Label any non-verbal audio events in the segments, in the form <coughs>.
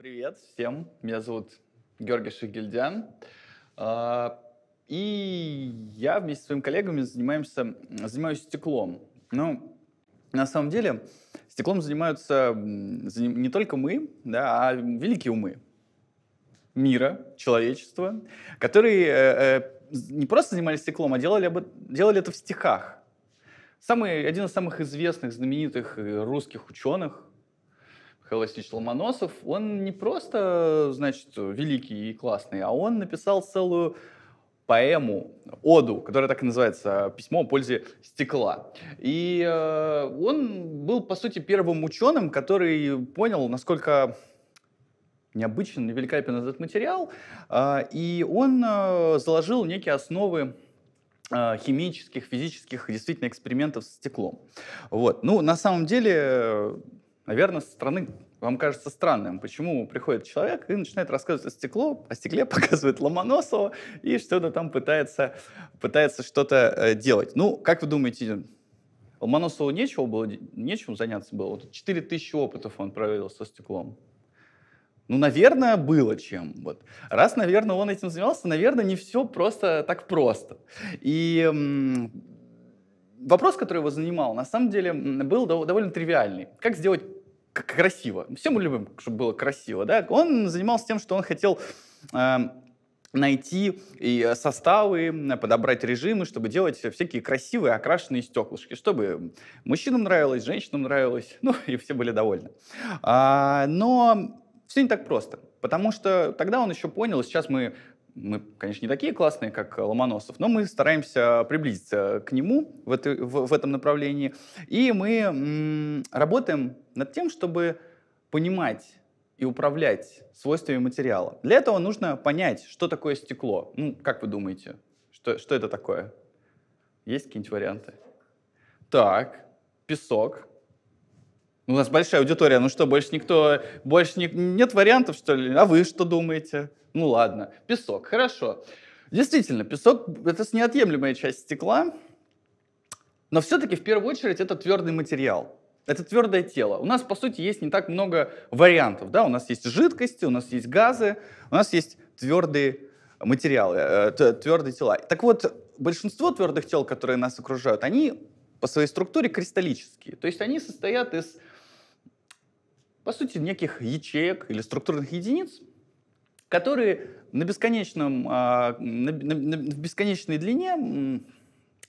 Привет всем. Меня зовут Георгий Шигельдян. А, и я вместе с своими коллегами занимаемся, занимаюсь стеклом. Ну, на самом деле, стеклом занимаются не только мы, да, а великие умы мира, человечества, которые э, э, не просто занимались стеклом, а делали, об делали это в стихах. Самый, один из самых известных, знаменитых э, русских ученых, Холостич Ломоносов, он не просто, значит, великий и классный, а он написал целую поэму, оду, которая так и называется «Письмо о пользе стекла». И э, он был, по сути, первым ученым, который понял, насколько необычен и великолепен этот материал, э, и он э, заложил некие основы э, химических, физических, действительно, экспериментов с стеклом. Вот. Ну, на самом деле, э, наверное, со стороны вам кажется странным, почему приходит человек и начинает рассказывать о стекло, о стекле <laughs> показывает Ломоносова и что-то там пытается, пытается что-то э, делать. Ну, как вы думаете, Ломоносову нечего было, нечем заняться было? Вот 4000 опытов он провел со стеклом. Ну, наверное, было чем. Вот. Раз, наверное, он этим занимался, наверное, не все просто так просто. И м- вопрос, который его занимал, на самом деле был довольно тривиальный. Как сделать красиво. Все мы любим, чтобы было красиво, да. Он занимался тем, что он хотел э, найти и составы, э, подобрать режимы, чтобы делать всякие красивые окрашенные стеклышки, чтобы мужчинам нравилось, женщинам нравилось, ну и все были довольны. А, но все не так просто. Потому что тогда он еще понял, сейчас мы мы, конечно, не такие классные, как Ломоносов, но мы стараемся приблизиться к нему в, этой, в, в этом направлении. И мы м, работаем над тем, чтобы понимать и управлять свойствами материала. Для этого нужно понять, что такое стекло. Ну, как вы думаете, что, что это такое? Есть какие-нибудь варианты? Так, песок. У нас большая аудитория, ну что, больше никто, больше не, нет вариантов, что ли? А вы что думаете? Ну ладно, песок, хорошо. Действительно, песок — это неотъемлемая часть стекла, но все-таки в первую очередь это твердый материал. Это твердое тело. У нас, по сути, есть не так много вариантов. Да? У нас есть жидкости, у нас есть газы, у нас есть твердые материалы, э, твердые тела. Так вот, большинство твердых тел, которые нас окружают, они по своей структуре кристаллические. То есть они состоят из по сути, неких ячеек или структурных единиц, которые на, бесконечном, а, на, на, на, в бесконечной длине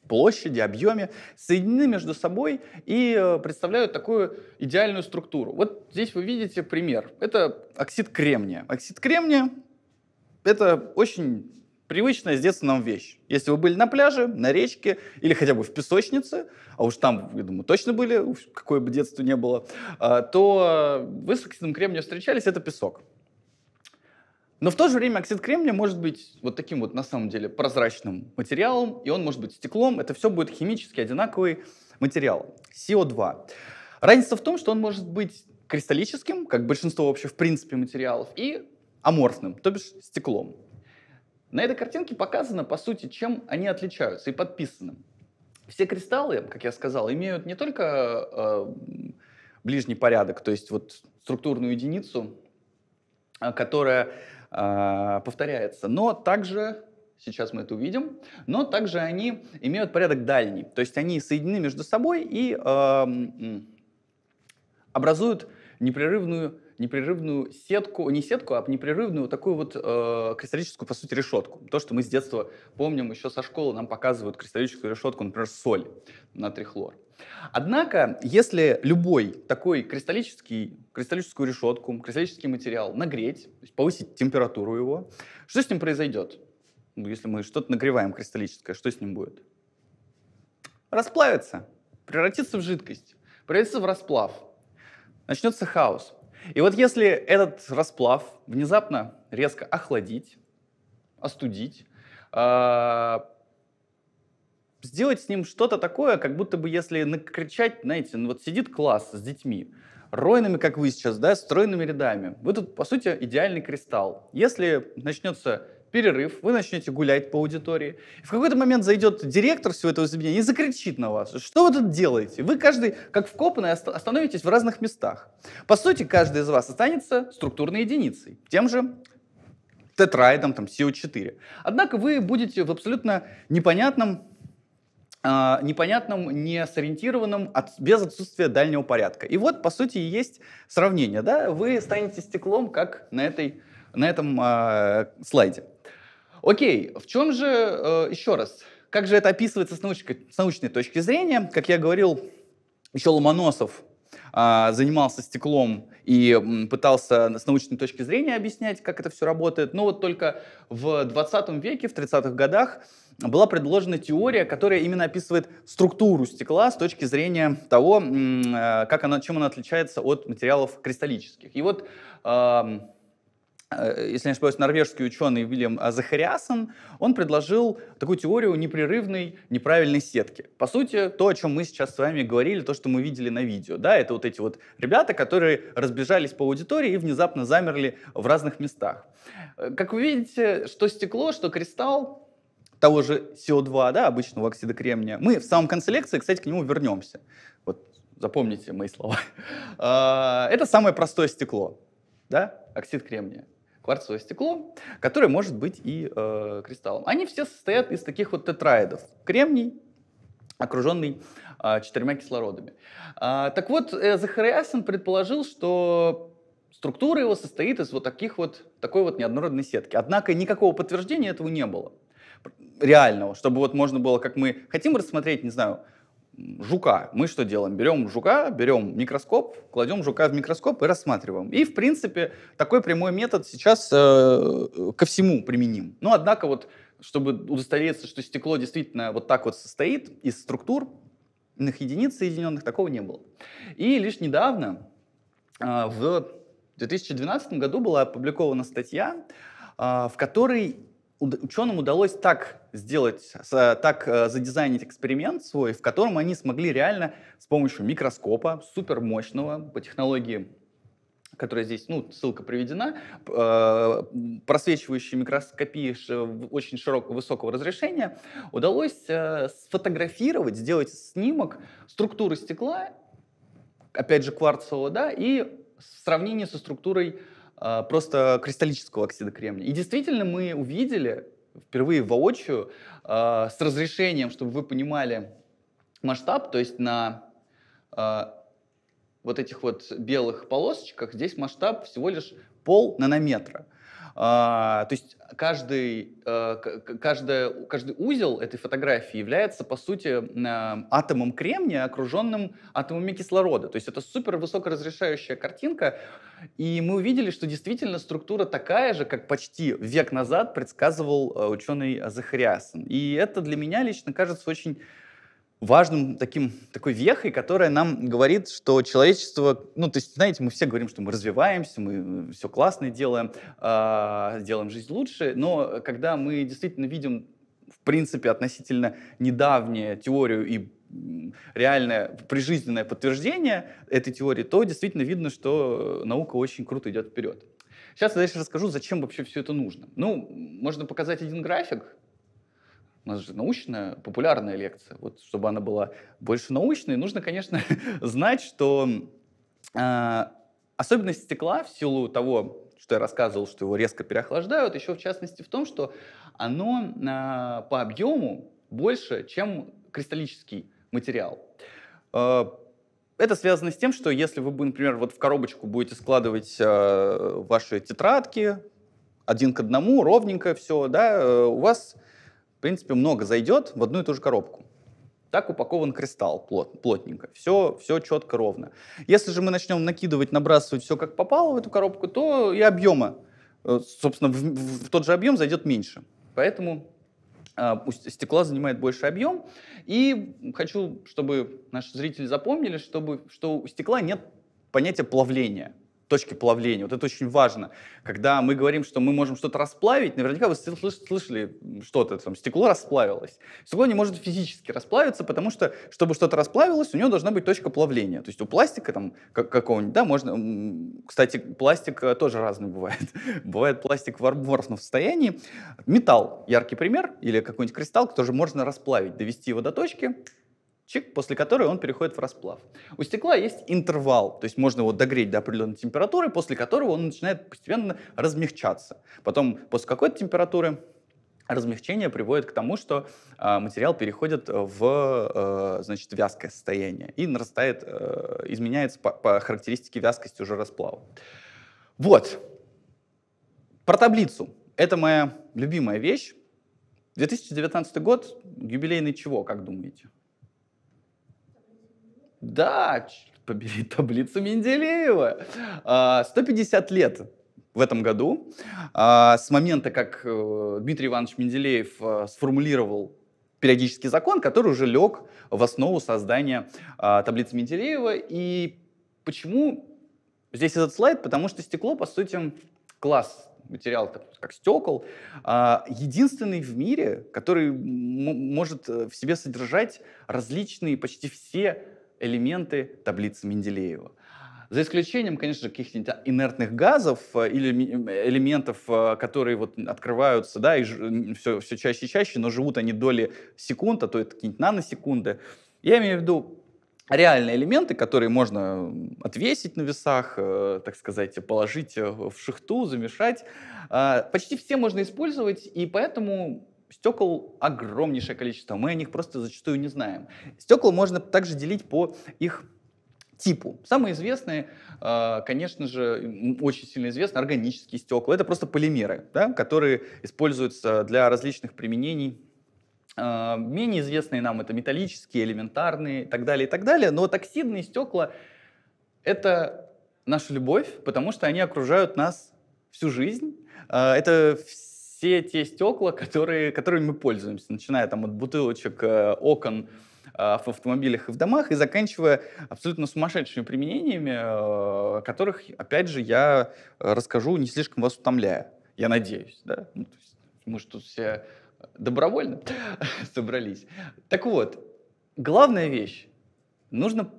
площади, объеме, соединены между собой и э, представляют такую идеальную структуру. Вот здесь вы видите пример. Это оксид кремния. Оксид кремния — это очень привычная с детства нам вещь. Если вы были на пляже, на речке или хотя бы в песочнице, а уж там, я думаю, точно были, какое бы детство не было, а, то э, вы с оксидом кремния встречались, это песок. Но в то же время оксид кремния может быть вот таким вот на самом деле прозрачным материалом, и он может быть стеклом. Это все будет химически одинаковый материал, СО2. Разница в том, что он может быть кристаллическим, как большинство вообще в принципе материалов, и аморфным, то бишь стеклом. На этой картинке показано, по сути, чем они отличаются и подписано. Все кристаллы, как я сказал, имеют не только э, ближний порядок, то есть вот структурную единицу, э, которая э, повторяется, но также сейчас мы это увидим, но также они имеют порядок дальний, то есть они соединены между собой и э, образуют непрерывную непрерывную сетку, не сетку, а непрерывную такую вот э, кристаллическую, по сути, решетку. То, что мы с детства помним, еще со школы нам показывают кристаллическую решетку, например, соли на трихлор. Однако, если любой такой кристаллический, кристаллическую решетку, кристаллический материал нагреть, то есть повысить температуру его, что с ним произойдет? Ну, если мы что-то нагреваем кристаллическое, что с ним будет? Расплавится, превратится в жидкость, превратится в расплав, начнется хаос. И вот если этот расплав внезапно резко охладить, остудить, а, сделать с ним что-то такое, как будто бы если накричать, знаете, ну вот сидит класс с детьми, ройными, как вы сейчас, да, стройными рядами. Вы тут, по сути, идеальный кристалл. Если начнется перерыв, вы начнете гулять по аудитории. И в какой-то момент зайдет директор всего этого заведения и закричит на вас, что вы тут делаете? Вы каждый, как вкопанный, остановитесь в разных местах. По сути, каждый из вас останется структурной единицей, тем же тетраэдом, там, CO4. Однако вы будете в абсолютно непонятном э, непонятном, несориентированном, от, без отсутствия дальнего порядка. И вот, по сути, есть сравнение. Да? Вы станете стеклом, как на этой на этом э, слайде. Окей, в чем же, э, еще раз, как же это описывается с, научкой, с научной точки зрения? Как я говорил, еще Ломоносов э, занимался стеклом и пытался с научной точки зрения объяснять, как это все работает. Но вот только в 20 веке, в 30-х годах была предложена теория, которая именно описывает структуру стекла с точки зрения того, э, как она, чем она отличается от материалов кристаллических. И вот э, Э, если не ошибаюсь, норвежский ученый Вильям э, Захариасон, он предложил такую теорию непрерывной неправильной сетки. По сути, то, о чем мы сейчас с вами говорили, то, что мы видели на видео, да, это вот эти вот ребята, которые разбежались по аудитории и внезапно замерли в разных местах. Э, как вы видите, что стекло, что кристалл, того же СО2, да, обычного оксида кремния. Мы в самом конце лекции, кстати, к нему вернемся. Вот запомните мои слова. <laughs> Это самое простое стекло, да, оксид кремния кварцевое стекло, которое может быть и э, кристаллом. Они все состоят из таких вот тетраэдов. Кремний, окруженный э, четырьмя кислородами. Э, так вот, э, Захариасин предположил, что структура его состоит из вот таких вот, такой вот неоднородной сетки. Однако никакого подтверждения этого не было реального, чтобы вот можно было, как мы хотим рассмотреть, не знаю, жука. Мы что делаем? Берем жука, берем микроскоп, кладем жука в микроскоп и рассматриваем. И, в принципе, такой прямой метод сейчас э, ко всему применим. Но, однако, вот, чтобы удостовериться, что стекло действительно вот так вот состоит из структур, иных единиц соединенных, такого не было. И лишь недавно, э, в 2012 году была опубликована статья, э, в которой ученым удалось так сделать, э, так э, задизайнить эксперимент свой, в котором они смогли реально с помощью микроскопа, супермощного по технологии которая здесь, ну, ссылка приведена, э, просвечивающей микроскопии очень широкого, высокого разрешения, удалось сфотографировать, сделать снимок структуры стекла, опять же, кварцевого, да, и в сравнении со структурой а, просто кристаллического оксида кремния. И действительно мы увидели впервые воочию а, с разрешением, чтобы вы понимали масштаб, то есть на а, вот этих вот белых полосочках здесь масштаб всего лишь пол нанометра. А, то есть каждый, э, каждый, каждый узел этой фотографии является, по сути, э, атомом кремния, окруженным атомами кислорода. То есть это супер высокоразрешающая картинка. И мы увидели, что действительно структура такая же, как почти век назад предсказывал э, ученый Захариасен. И это для меня лично кажется очень важным таким, такой вехой, которая нам говорит, что человечество, ну, то есть, знаете, мы все говорим, что мы развиваемся, мы э, все классно делаем, э, делаем жизнь лучше, но когда мы действительно видим, в принципе, относительно недавнюю теорию и реальное прижизненное подтверждение этой теории, то действительно видно, что наука очень круто идет вперед. Сейчас я дальше расскажу, зачем вообще все это нужно. Ну, можно показать один график, у нас же научная, популярная лекция. Вот чтобы она была больше научной, нужно, конечно, <laughs> знать, что э, особенность стекла в силу того, что я рассказывал, что его резко переохлаждают, еще в частности в том, что оно э, по объему больше, чем кристаллический материал. Э, это связано с тем, что если вы, например, вот в коробочку будете складывать э, ваши тетрадки один к одному, ровненько все, да, э, у вас в принципе, много зайдет в одну и ту же коробку. Так упакован кристалл плот, плотненько. Все, все четко, ровно. Если же мы начнем накидывать, набрасывать все как попало в эту коробку, то и объема, э, собственно, в, в, тот же объем зайдет меньше. Поэтому э, стекла занимает больше объем. И хочу, чтобы наши зрители запомнили, чтобы, что у стекла нет понятия плавления точки плавления. Вот это очень важно. Когда мы говорим, что мы можем что-то расплавить, наверняка вы слышали что-то, там, стекло расплавилось. Стекло не может физически расплавиться, потому что, чтобы что-то расплавилось, у него должна быть точка плавления. То есть у пластика там какого-нибудь, да, можно... Кстати, пластик э, тоже разный бывает. <laughs> бывает пластик в арморфном состоянии. Металл, яркий пример, или какой-нибудь кристалл, тоже можно расплавить, довести его до точки, чик, после которой он переходит в расплав. У стекла есть интервал, то есть можно его догреть до определенной температуры, после которого он начинает постепенно размягчаться. Потом после какой-то температуры размягчение приводит к тому, что э, материал переходит в э, значит, вязкое состояние и нарастает, э, изменяется по, по характеристике вязкости уже расплава. Вот. Про таблицу. Это моя любимая вещь. 2019 год, юбилейный чего, как думаете? Да, побери таблицу Менделеева. 150 а, лет в этом году. А, с момента, как э, Дмитрий Иванович Менделеев э, сформулировал периодический закон, который уже лег в основу создания а, таблицы Менделеева. И почему здесь этот слайд? Потому что стекло, по сути, класс материал как стекол, единственный в мире, который может э, в себе содержать различные, почти все элементы таблицы Менделеева. За исключением, конечно, каких-нибудь инертных газов э, или элементов, э, которые вот открываются, да, и все, все чаще и чаще, но живут они доли секунд, а то это какие-нибудь наносекунды. Я имею в виду реальные элементы, которые можно отвесить на весах, э, так сказать, положить в шахту, замешать. А, почти все можно использовать, и поэтому Стекол огромнейшее количество, мы о них просто зачастую не знаем. Стекла можно также делить по их типу. Самые известные, а, конечно же, очень сильно известны органические стекла. Это просто полимеры, да, которые используются для различных применений. А, менее известные нам это металлические, элементарные и так далее, и так далее. Но оксидные стекла — это наша любовь, потому что они окружают нас всю жизнь. А, это все все те стекла, которые, которыми мы пользуемся, начиная там от бутылочек, э, окон э, в автомобилях и в домах, и заканчивая абсолютно сумасшедшими применениями, э, которых, опять же, я расскажу, не слишком вас утомляя. Я надеюсь, да? Ну, то есть мы же тут все добровольно <laughs> собрались. Так вот, главная вещь, нужно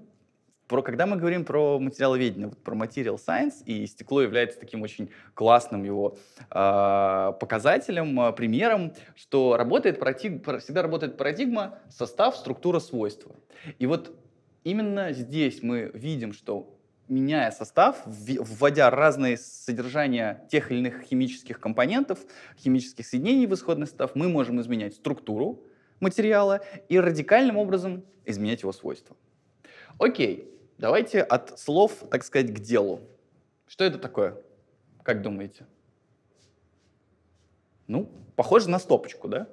про, когда мы говорим про материаловедение, вот про материал science, и стекло является таким очень классным его э, показателем, а, примером, что работает парадиг, всегда работает парадигма состав, структура, свойства. И вот именно здесь мы видим, что меняя состав, вводя разные содержания тех или иных химических компонентов, химических соединений в исходный состав, мы можем изменять структуру материала и радикальным образом изменять его свойства. Окей, Давайте от слов, так сказать, к делу. Что это такое? Как думаете? Ну, похоже на стопочку, да?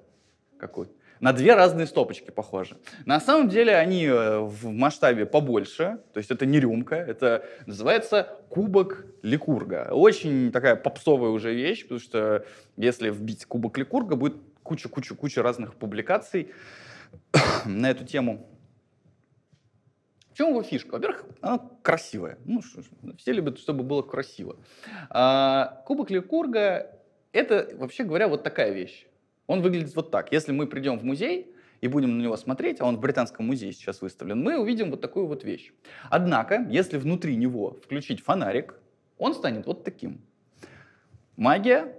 Какую? На две разные стопочки похоже. На самом деле они э, в масштабе побольше, то есть это не рюмка, это называется кубок Ликурга. Очень такая попсовая уже вещь, потому что если вбить кубок Ликурга, будет куча-куча-куча разных публикаций <coughs> на эту тему чем его фишка? Во-первых, она красивая. Ну, что, все любят, чтобы было красиво. А, кубок Лекурга это, вообще говоря, вот такая вещь. Он выглядит вот так. Если мы придем в музей и будем на него смотреть, а он в Британском музее сейчас выставлен, мы увидим вот такую вот вещь. Однако, если внутри него включить фонарик, он станет вот таким. Магия,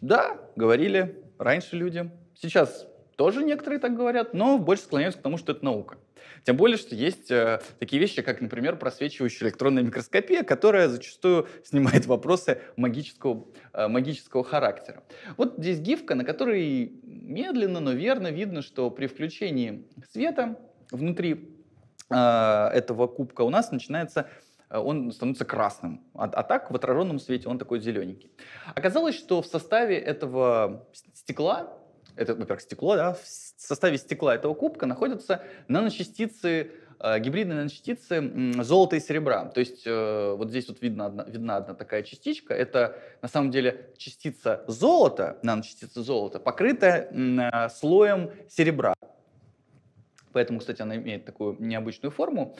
да, говорили раньше люди. Сейчас тоже некоторые так говорят, но больше склоняются к тому, что это наука. Тем более, что есть э, такие вещи, как, например, просвечивающая электронная микроскопия, которая зачастую снимает вопросы магического, э, магического характера. Вот здесь гифка, на которой медленно, но верно видно, что при включении света внутри э, этого кубка у нас начинается э, он становится красным, а, а так в отраженном свете он такой зелененький. Оказалось, что в составе этого стекла это, во-первых, стекло, да, в составе стекла этого кубка находятся наночастицы э, гибридные наночастицы золота и серебра. То есть э, вот здесь вот видна одна, видна одна такая частичка. Это на самом деле частица золота, наночастица золота, покрытая э, слоем серебра. Поэтому, кстати, она имеет такую необычную форму.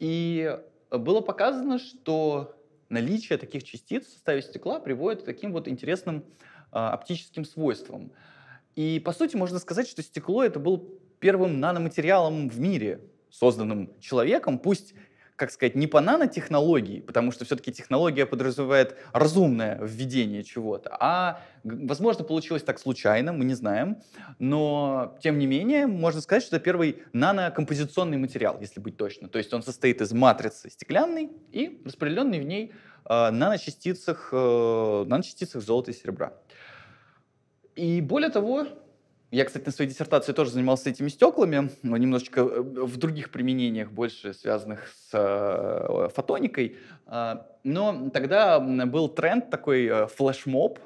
И было показано, что наличие таких частиц в составе стекла приводит к таким вот интересным э, оптическим свойствам. И, по сути, можно сказать, что стекло это был первым наноматериалом в мире, созданным человеком, пусть как сказать, не по нанотехнологии, потому что все-таки технология подразумевает разумное введение чего-то, а, возможно, получилось так случайно, мы не знаем, но, тем не менее, можно сказать, что это первый нанокомпозиционный материал, если быть точно. То есть он состоит из матрицы стеклянной и распределенной в ней э, наночастицах, э, наночастицах золота и серебра. И более того, я, кстати, на своей диссертации тоже занимался этими стеклами, но немножечко э, в других применениях, больше связанных с э, фотоникой. А, но тогда был тренд такой э, флешмоб,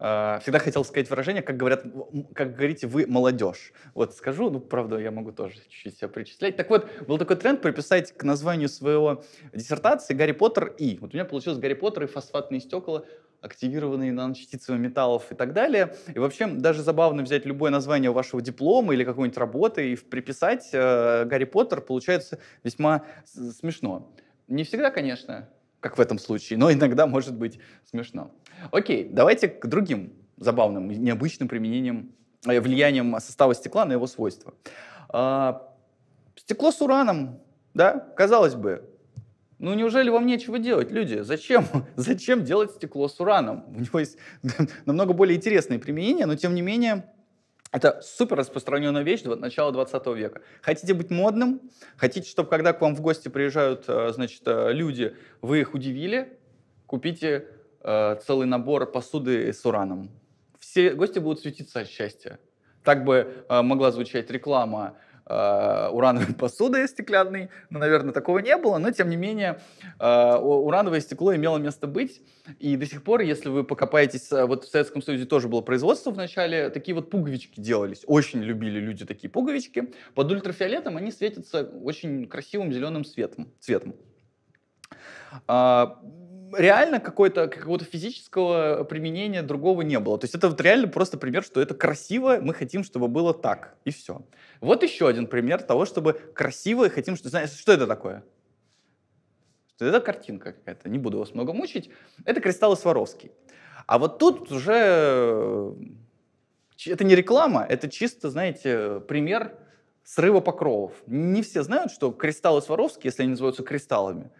а, всегда хотел сказать выражение, как говорят, как говорите вы, молодежь. Вот скажу, ну, правда, я могу тоже чуть-чуть себя причислять. Так вот, был такой тренд приписать к названию своего диссертации «Гарри Поттер и». Вот у меня получилось «Гарри Поттер и фосфатные стекла активированные наночастицами металлов и так далее. И вообще даже забавно взять любое название вашего диплома или какой-нибудь работы и приписать э, Гарри Поттер, получается весьма смешно. Не всегда, конечно, как в этом случае, но иногда может быть смешно. Окей, давайте к другим забавным, необычным применением, э, влиянием состава стекла на его свойства. Э, стекло с ураном, да, казалось бы, ну неужели вам нечего делать, люди? Зачем? <laughs> Зачем делать стекло с ураном? У него есть <laughs> намного более интересные применения, но тем не менее это супер распространенная вещь до начала 20 века. Хотите быть модным? Хотите, чтобы когда к вам в гости приезжают э, значит, э, люди, вы их удивили? Купите э, целый набор посуды с ураном. Все гости будут светиться от счастья. Так бы э, могла звучать реклама э, урановой посуды стеклянной. Ну, наверное, такого не было, но тем не менее э, урановое стекло имело место быть. И до сих пор, если вы покопаетесь, э, вот в Советском Союзе тоже было производство вначале, такие вот пуговички делались. Очень любили люди такие пуговички. Под ультрафиолетом они светятся очень красивым зеленым светом, цветом. А, реально какой-то какого-то физического применения другого не было. То есть это вот реально просто пример, что это красиво, мы хотим, чтобы было так, и все. Вот еще один пример того, чтобы красиво и хотим, что... Знаешь, что это такое? это картинка какая-то, не буду вас много мучить. Это кристаллы Сваровский. А вот тут уже... Э, это не реклама, это чисто, знаете, пример срыва покровов. Не все знают, что кристаллы Сваровски, если они называются кристаллами,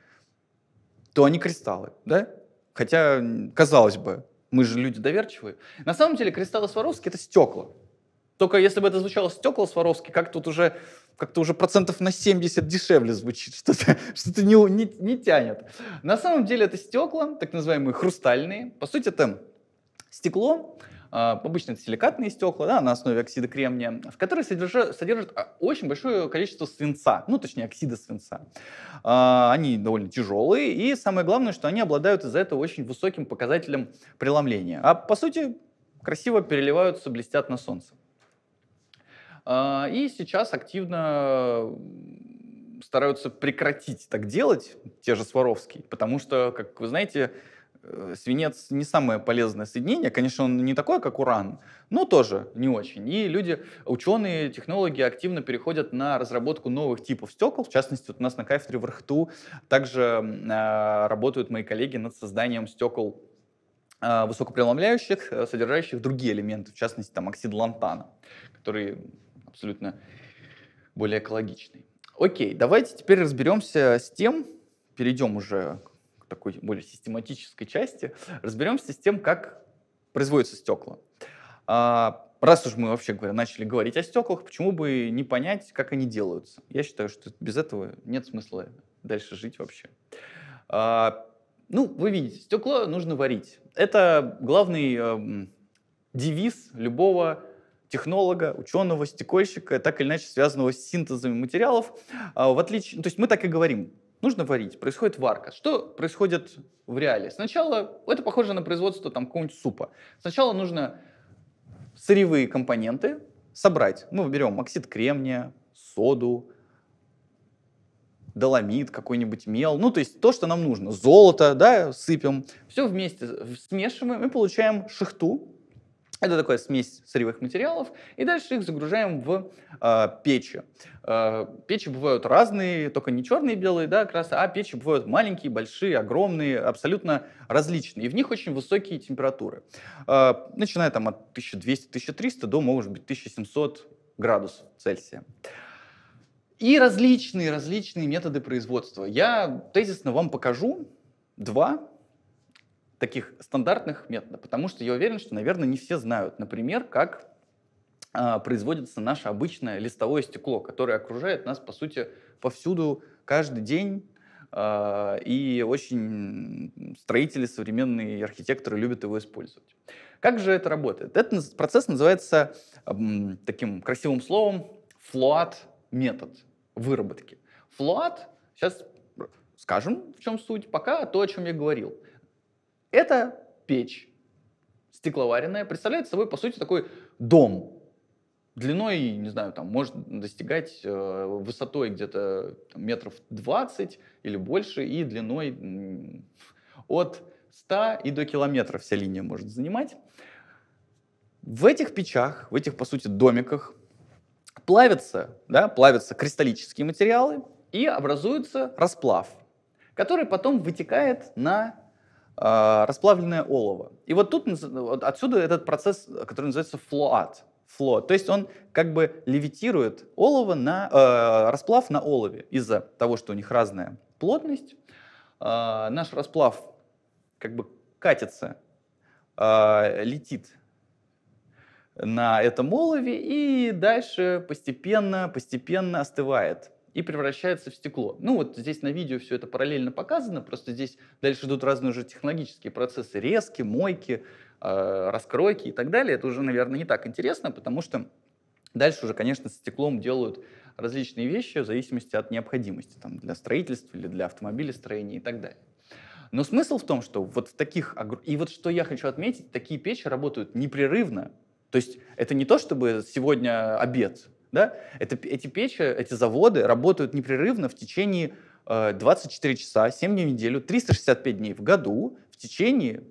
то они кристаллы, да? Хотя, казалось бы, мы же люди доверчивые. На самом деле кристаллы Сваровски — это стекла. Только если бы это звучало стекла Сваровски, как тут уже как-то уже процентов на 70 дешевле звучит, <laughs> что-то что, -то, не, не, не тянет. На самом деле это стекла, так называемые хрустальные. По сути, это стекло, а, обычно это силикатные стекла да, на основе оксида кремния, в которые содержат, содержат а, очень большое количество свинца, ну, точнее, оксида свинца. А, они довольно тяжелые, и самое главное, что они обладают из-за этого очень высоким показателем преломления. А по сути, красиво переливаются, блестят на солнце. И сейчас активно стараются прекратить так делать, те же Сваровские, потому что, как вы знаете, Э, свинец не самое полезное соединение. Конечно, он не такое, как уран, но тоже не очень. И люди, ученые, технологи активно переходят на разработку новых типов стекол. В частности, вот у нас на кафедре в РХТУ также э, работают мои коллеги над созданием стекол э, высокопреломляющих, э, содержащих другие элементы, в частности, там оксид лантана, который абсолютно более экологичный. Окей, давайте теперь разберемся с тем, перейдем уже такой более систематической части разберемся с тем, как производятся стекла. А, раз уж мы вообще говоря, начали говорить о стеклах, почему бы не понять, как они делаются? Я считаю, что без этого нет смысла дальше жить вообще. А, ну, вы видите, стекло нужно варить. Это главный эм, девиз любого технолога, ученого, стекольщика, так или иначе связанного с синтезами материалов. А, в отличие, то есть мы так и говорим, нужно варить, происходит варка. Что происходит в реале? Сначала, это похоже на производство там какого-нибудь супа. Сначала нужно сырьевые компоненты собрать. Мы берем оксид кремния, соду, доломит, какой-нибудь мел, ну, то есть то, что нам нужно. Золото, да, сыпем. Все вместе смешиваем и получаем шихту, это такая смесь сырьевых материалов, и дальше их загружаем в э, печи. Э, печи бывают разные, только не черные белые, да, красные. а печи бывают маленькие, большие, огромные, абсолютно различные, и в них очень высокие температуры. Э, начиная там от 1200-1300 до, может быть, 1700 градусов Цельсия. И различные-различные методы производства. Я тезисно вам покажу два, таких стандартных методов, потому что я уверен, что, наверное, не все знают, например, как э, производится наше обычное листовое стекло, которое окружает нас, по сути, повсюду, каждый день, э, и очень строители, современные архитекторы любят его использовать. Как же это работает? Этот процесс называется э, таким красивым словом флуат-метод выработки. Флуат, сейчас скажем, в чем суть, пока то, о чем я говорил – это печь стекловаренная, представляет собой, по сути, такой дом, длиной, не знаю, там, может достигать э, высотой где-то метров 20 или больше, и длиной от 100 и до километра вся линия может занимать. В этих печах, в этих, по сути, домиках плавятся, да, плавятся кристаллические материалы и образуется расплав, который потом вытекает на а, расплавленное олово. И вот тут ну, отсюда этот процесс, который называется флоат. Фло. То есть он как бы левитирует олово на, э, расплав на олове из-за того, что у них разная плотность. Э, наш расплав как бы катится, э, летит на этом олове и дальше постепенно, постепенно остывает и превращается в стекло. Ну вот здесь на видео все это параллельно показано, просто здесь дальше идут разные уже технологические процессы, резки, мойки, э, раскройки и так далее. Это уже, наверное, не так интересно, потому что дальше уже, конечно, с стеклом делают различные вещи в зависимости от необходимости, там, для строительства или для автомобилестроения и так далее. Но смысл в том, что вот в таких... И вот что я хочу отметить, такие печи работают непрерывно. То есть это не то, чтобы сегодня обед, да? Это, эти печи, эти заводы работают непрерывно в течение 24 э, часа, 7 дней в неделю, 365 дней в году в течение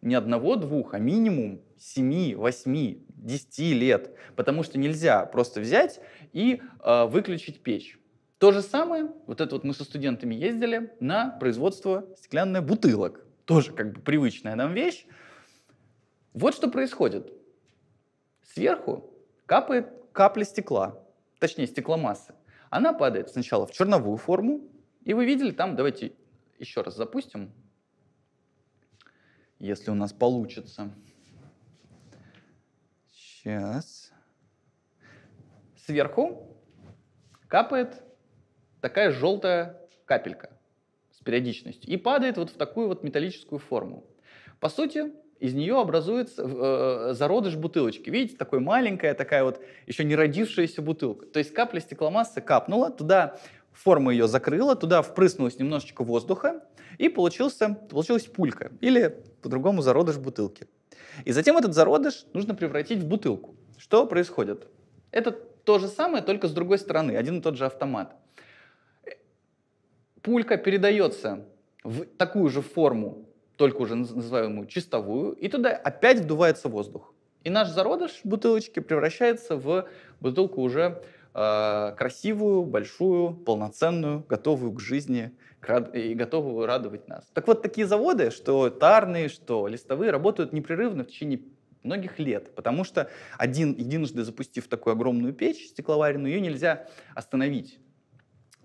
не одного-двух, а минимум 7, 8, 10 лет. Потому что нельзя просто взять и э, выключить печь. То же самое, вот это вот мы со студентами ездили на производство стеклянных бутылок. Тоже как бы привычная нам вещь. Вот что происходит. Сверху капает капля стекла, точнее стекломассы, она падает сначала в черновую форму, и вы видели там, давайте еще раз запустим, если у нас получится. Сейчас. Сверху капает такая желтая капелька с периодичностью и падает вот в такую вот металлическую форму. По сути, из нее образуется э, зародыш бутылочки. Видите, такой маленькая, такая вот еще не родившаяся бутылка. То есть капля стекломассы капнула, туда форма ее закрыла, туда впрыснулось немножечко воздуха, и получился, получилась пулька, или по-другому зародыш бутылки. И затем этот зародыш нужно превратить в бутылку. Что происходит? Это то же самое, только с другой стороны, один и тот же автомат. Э, пулька передается в такую же форму только уже называемую чистовую, и туда опять вдувается воздух. И наш зародыш бутылочки превращается в бутылку уже э, красивую, большую, полноценную, готовую к жизни и готовую радовать нас. Так вот, такие заводы, что тарные, что листовые, работают непрерывно в течение многих лет, потому что один, единожды запустив такую огромную печь стекловаренную, ее нельзя остановить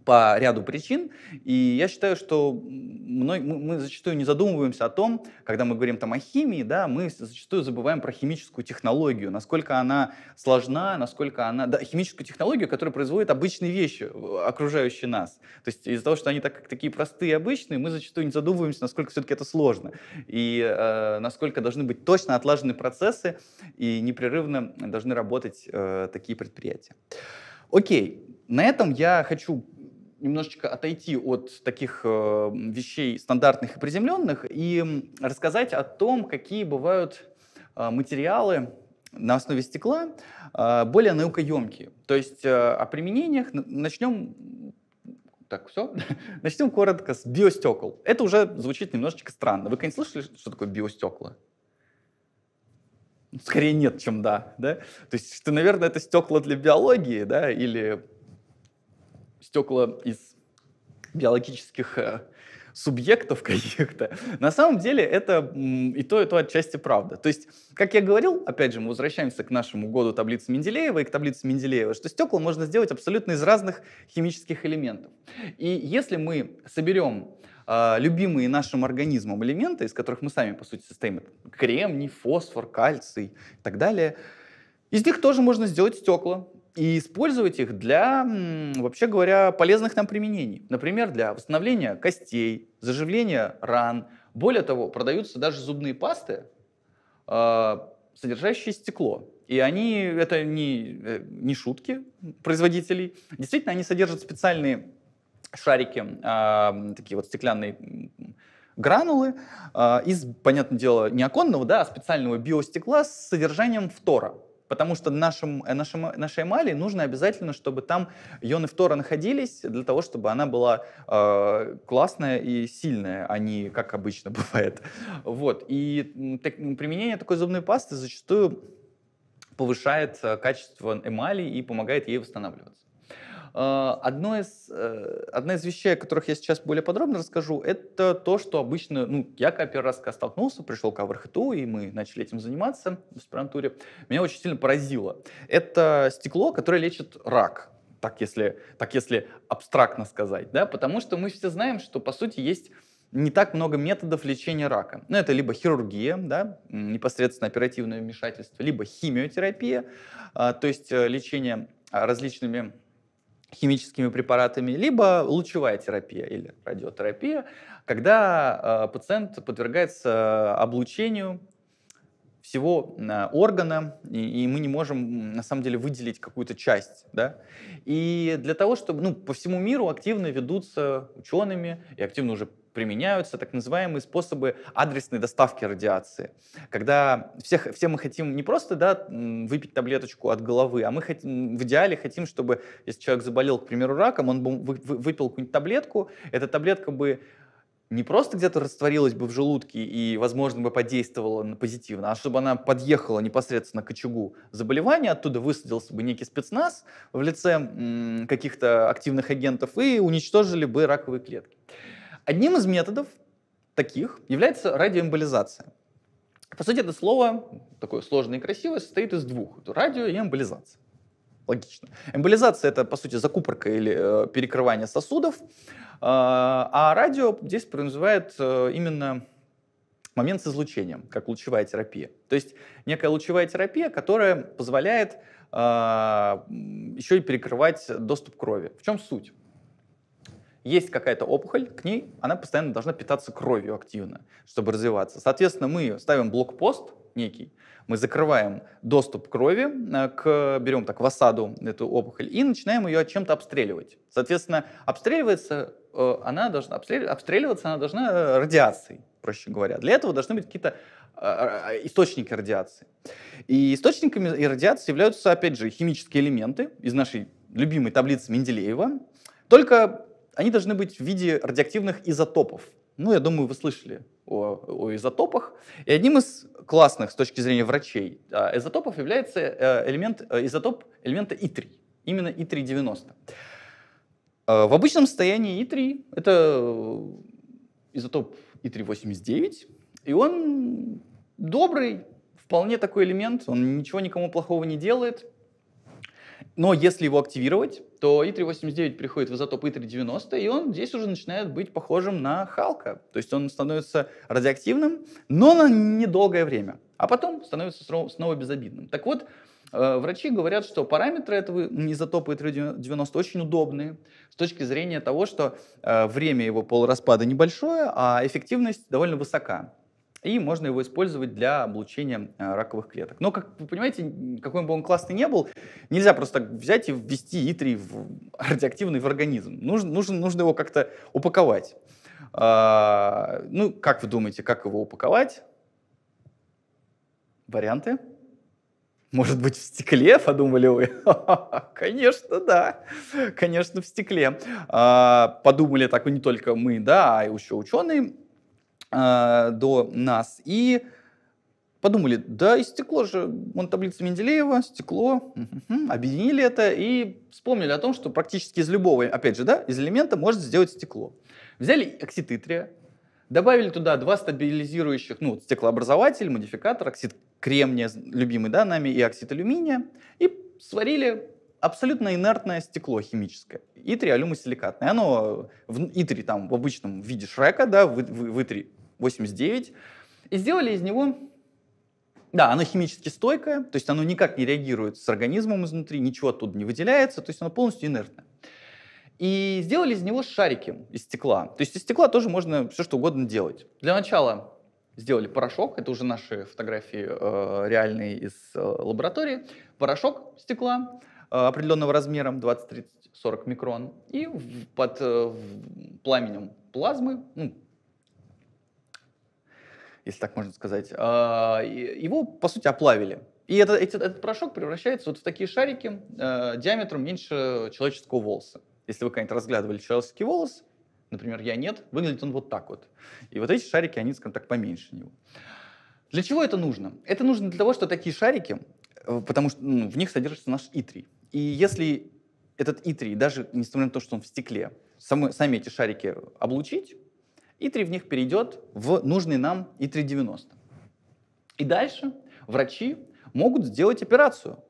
по ряду причин. И я считаю, что мы зачастую не задумываемся о том, когда мы говорим там о химии, да, мы зачастую забываем про химическую технологию, насколько она сложна, насколько она... Да, химическую технологию, которая производит обычные вещи, э, окружающие нас. То есть из-за того, что они так, такие простые и обычные, мы зачастую не задумываемся, насколько все-таки это сложно. И э, насколько должны быть точно отлажены процессы и непрерывно должны работать э, такие предприятия. Окей, на этом я хочу немножечко отойти от таких э, вещей стандартных и приземленных и рассказать о том, какие бывают э, материалы на основе стекла э, более наукоемкие. То есть э, о применениях начнем так, все. <laughs> Начнем коротко с биостекол. Это уже звучит немножечко странно. Вы, конечно, слышали, что такое биостекла? Скорее нет, чем да, да? То есть, что, наверное, это стекла для биологии, да, или стекла из биологических э, субъектов каких-то. <laughs> На самом деле это и то, и то отчасти правда. То есть, как я говорил, опять же, мы возвращаемся к нашему году таблицы Менделеева и к таблице Менделеева, что стекла можно сделать абсолютно из разных химических элементов. И если мы соберем э, любимые нашим организмом элементы, из которых мы сами, по сути, состоим, кремний, фосфор, кальций и так далее, из них тоже можно сделать стекла и использовать их для, вообще говоря, полезных нам применений. Например, для восстановления костей, заживления ран. Более того, продаются даже зубные пасты, а, содержащие стекло. И они, это не, э, не шутки производителей. Действительно, они содержат специальные шарики, а, такие вот стеклянные гранулы а, из, понятное дело, не оконного, да, а специального биостекла с содержанием фтора потому что нашим, э, нашим, э, нашей эмали нужно обязательно, чтобы там ионы фтора находились, для того, чтобы она была э, классная и сильная, а не как обычно <laughs> бывает. Вот. И так, применение такой зубной пасты зачастую повышает э, качество эмали и помогает ей восстанавливаться. А, одно из, э, одна из вещей, о которых я сейчас более подробно расскажу, это то, что обычно, ну, я как первый раз столкнулся, пришел к АВРХТУ, и мы начали этим заниматься в аспирантуре, меня очень сильно поразило. Это стекло, которое лечит рак так если, так если абстрактно сказать, да, потому что мы все знаем, что, по сути, есть не так много методов лечения рака. Ну, это либо хирургия, да, непосредственно оперативное вмешательство, либо химиотерапия, а, то есть э, лечение а, различными химическими препаратами, либо лучевая терапия или радиотерапия, когда э, пациент подвергается э, облучению всего э, органа, и, и мы не можем на самом деле выделить какую-то часть. Да? И для того, чтобы ну, по всему миру активно ведутся учеными и активно уже применяются так называемые способы адресной доставки радиации. Когда всех, все мы хотим не просто да, выпить таблеточку от головы, а мы хотим, в идеале хотим, чтобы если человек заболел, к примеру, раком, он бы выпил какую-нибудь таблетку, эта таблетка бы не просто где-то растворилась бы в желудке и, возможно, бы подействовала на позитивно, а чтобы она подъехала непосредственно к очагу заболевания, оттуда высадился бы некий спецназ в лице каких-то активных агентов и уничтожили бы раковые клетки. Одним из методов таких является радиоэмболизация. По сути, это слово, такое сложное и красивое, состоит из двух. Это радио и эмболизация. Логично. Эмболизация – это, по сути, закупорка или э, перекрывание сосудов, э, а радио здесь подразумевает э, именно момент с излучением, как лучевая терапия. То есть некая лучевая терапия, которая позволяет э, еще и перекрывать доступ крови. В чем суть? есть какая-то опухоль, к ней она постоянно должна питаться кровью активно, чтобы развиваться. Соответственно, мы ставим блокпост некий, мы закрываем доступ крови, э, к, берем так в осаду эту опухоль и начинаем ее чем-то обстреливать. Соответственно, обстреливается э, она должна, обстреливаться она должна э, радиацией, проще говоря. Для этого должны быть какие-то источники радиации. И источниками радиации являются, опять же, химические элементы из нашей любимой таблицы Менделеева, только они должны быть в виде радиоактивных изотопов. Ну, я думаю, вы слышали о, о изотопах. И одним из классных с точки зрения врачей а, изотопов является э, элемент, э, изотоп элемента ИТРИ, именно ИТРИ-90. Э, в обычном состоянии ИТРИ — это изотоп ИТРИ-89, и он добрый, вполне такой элемент, он ничего никому плохого не делает. Но если его активировать, то И-389 приходит в изотоп И-390, и он здесь уже начинает быть похожим на Халка. То есть он становится радиоактивным, но на недолгое время. А потом становится снова безобидным. Так вот, э, Врачи говорят, что параметры этого изотопа И390 очень удобные с точки зрения того, что э, время его полураспада небольшое, а эффективность довольно высока и можно его использовать для облучения а, раковых клеток. Но, как вы понимаете, какой бы он классный не был, нельзя просто взять и ввести итрий в <laughs> радиоактивный в организм. Нужно, нужно, нужно его как-то упаковать. А, ну, как вы думаете, как его упаковать? Варианты? Может быть, в стекле, <laughs> подумали вы? <laughs> Конечно, да. Конечно, в стекле. А, подумали так не только мы, да, а еще ученые. А, до нас. И подумали, да, и стекло же, вон таблица Менделеева, стекло, угу, объединили это и вспомнили о том, что практически из любого, опять же, да, из элемента может сделать стекло. Взяли оксид оксицитрия, добавили туда два стабилизирующих, ну, стеклообразователь, модификатор, оксид кремния, любимый, да, нами, и оксид алюминия, и сварили абсолютно инертное стекло химическое. Итри алюмосиликатное. Оно в итри там в обычном виде Шрека, да, в, в, в итри 89, и сделали из него да, оно химически стойкое, то есть оно никак не реагирует с организмом изнутри, ничего оттуда не выделяется, то есть оно полностью инертное. И сделали из него шарики из стекла. То есть из стекла тоже можно все что угодно делать. Для начала сделали порошок, это уже наши фотографии э, реальные из э, лаборатории. Порошок стекла э, определенного размера, 20-30-40 микрон, и в, под э, в, пламенем плазмы, ну, если так можно сказать, а, его, по сути, оплавили. И этот, этот, этот порошок превращается вот в такие шарики э, диаметром меньше человеческого волоса. Если вы когда-нибудь разглядывали человеческий волос, например, я нет, выглядит он вот так вот. И вот эти шарики, они, скажем так, поменьше него. Для чего это нужно? Это нужно для того, что такие шарики, э, потому что ну, в них содержится наш итрий. И если этот итрий, даже несмотря на то, что он в стекле, сами, сами эти шарики облучить, и3 в них перейдет в нужный нам И390. И дальше врачи могут сделать операцию.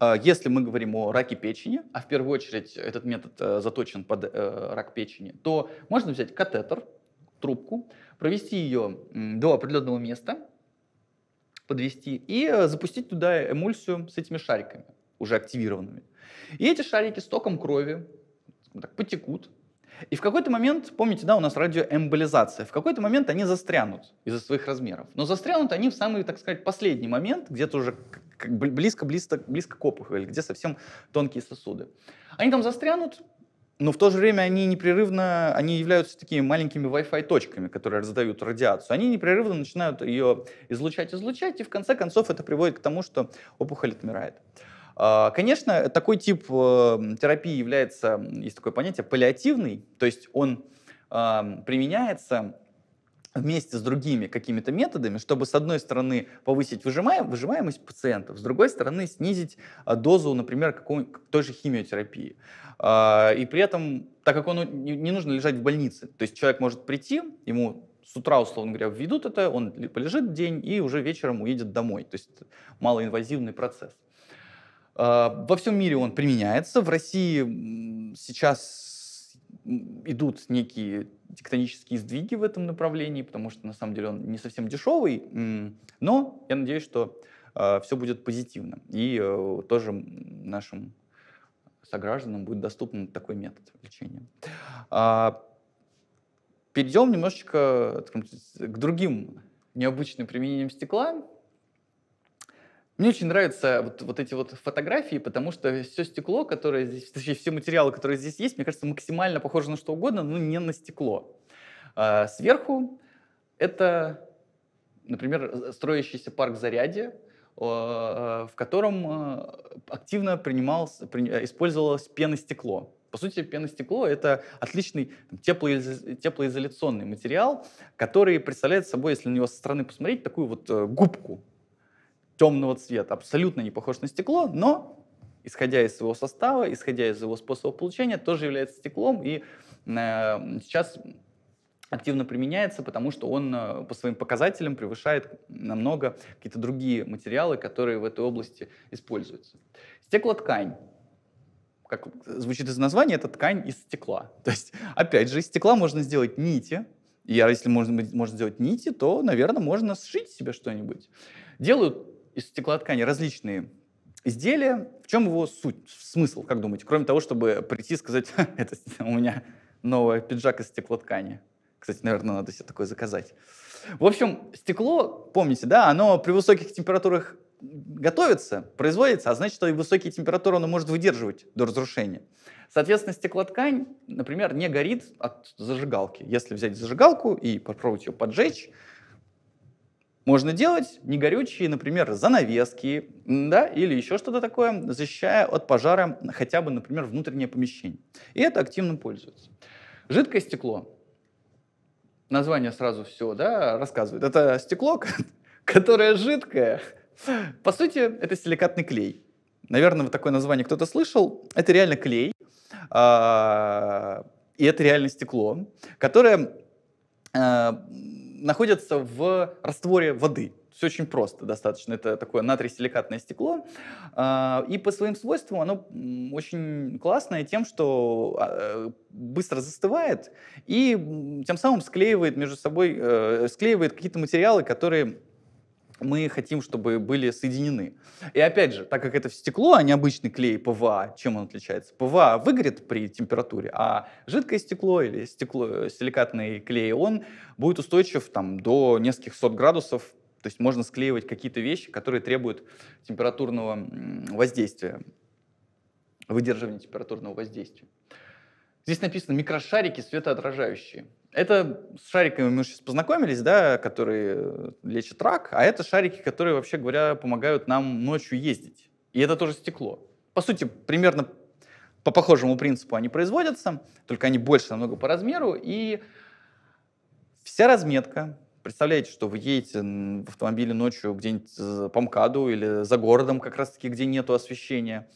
А, если мы говорим о раке печени, а в первую очередь этот метод э, заточен под э, рак печени, то можно взять катетер, трубку, провести ее до определенного места, подвести и э, запустить туда эмульсию с этими шариками, уже активированными. И эти шарики с током крови так, потекут и в какой-то момент, помните, да, у нас радиоэмболизация, в какой-то момент они застрянут из-за своих размеров. Но застрянут они в самый, так сказать, последний момент, где-то уже близко-близко к опухоли, где совсем тонкие сосуды. Они там застрянут, но в то же время они непрерывно, они являются такими маленькими Wi-Fi точками, которые раздают радиацию. Они непрерывно начинают ее излучать, излучать, и в конце концов это приводит к тому, что опухоль отмирает. А, конечно, такой тип эм, терапии является, есть такое понятие, паллиативный, то есть он применяется вместе с другими какими-то методами, чтобы, с одной стороны, повысить выжимаемость пациентов, с другой стороны, снизить а, дозу, например, какой, той же химиотерапии. А, и при этом, так как он э, не нужно лежать в больнице, то есть человек может прийти, ему с утра, условно говоря, введут это, он полежит день и уже вечером уедет домой. То есть малоинвазивный процесс. А, во всем мире он применяется. В России сейчас идут некие тектонические сдвиги в этом направлении, потому что на самом деле он не совсем дешевый, но я надеюсь, что а, все будет позитивно. И э, тоже нашим согражданам будет доступен такой метод лечения. А, Перейдем немножечко к другим необычным применениям стекла. Мне очень нравятся вот, вот эти вот фотографии, потому что все стекло, которое здесь, точнее, все материалы, которые здесь есть, мне кажется, максимально похожи на что угодно, но не на стекло. А, сверху это, например, строящийся парк заряди, а, в котором а, активно принималось, э, использовалось пеностекло. По сути, пеностекло — это отличный теплоизоляционный материал, который представляет собой, если на него со стороны посмотреть, такую вот э, губку, темного цвета, абсолютно не похож на стекло, но исходя из своего состава, исходя из его способа получения, тоже является стеклом и э, сейчас активно применяется, потому что он э, по своим показателям превышает намного какие-то другие материалы, которые в этой области используются. Стеклоткань как звучит из названия, это ткань из стекла. <laughs> То есть, опять же, из стекла можно сделать нити. И а если можно, можно сделать нити, то, наверное, можно сшить себе что-нибудь. Делают из стеклоткани различные изделия. В чем его суть, смысл, как думаете? Кроме того, чтобы прийти и сказать, это <laughs> у меня новый пиджак из стеклоткани. Кстати, наверное, надо себе такое заказать. В общем, стекло, помните, да, оно при высоких температурах готовится, производится, а значит, что и высокие температуры оно может выдерживать до разрушения. Соответственно, стеклоткань, например, не горит от зажигалки. Если взять зажигалку и попробовать ее поджечь, можно делать негорючие, например, занавески да, или еще что-то такое, защищая от пожара хотя бы, например, внутреннее помещение. И это активно пользуется. Жидкое стекло. Название сразу все да, рассказывает. Это стекло, <laughs> которое жидкое. По сути, это силикатный клей. Наверное, вот такое название кто-то слышал. Это реально клей. А, и это реально стекло, которое а, находятся в растворе воды. Все очень просто достаточно. Это такое натрий-силикатное стекло. А, и по своим свойствам оно очень классное тем, что а, быстро застывает и тем самым склеивает между собой, э, склеивает какие-то материалы, которые мы хотим, чтобы были соединены. И опять же, так как это стекло, а не обычный клей ПВА, чем он отличается? ПВА выгорит при температуре, а жидкое стекло или стекло, силикатный клей, он будет устойчив там, до нескольких сот градусов. То есть можно склеивать какие-то вещи, которые требуют температурного воздействия, выдерживания температурного воздействия. Здесь написано микрошарики светоотражающие. Это с шариками мы сейчас познакомились, да, которые э, лечат рак, а это шарики, которые, вообще говоря, помогают нам ночью ездить. И это тоже стекло. По сути, примерно по похожему принципу они производятся, только они больше намного по размеру, и вся разметка, представляете, что вы едете в автомобиле ночью где-нибудь по МКАДу или за городом как раз-таки, где нету освещения,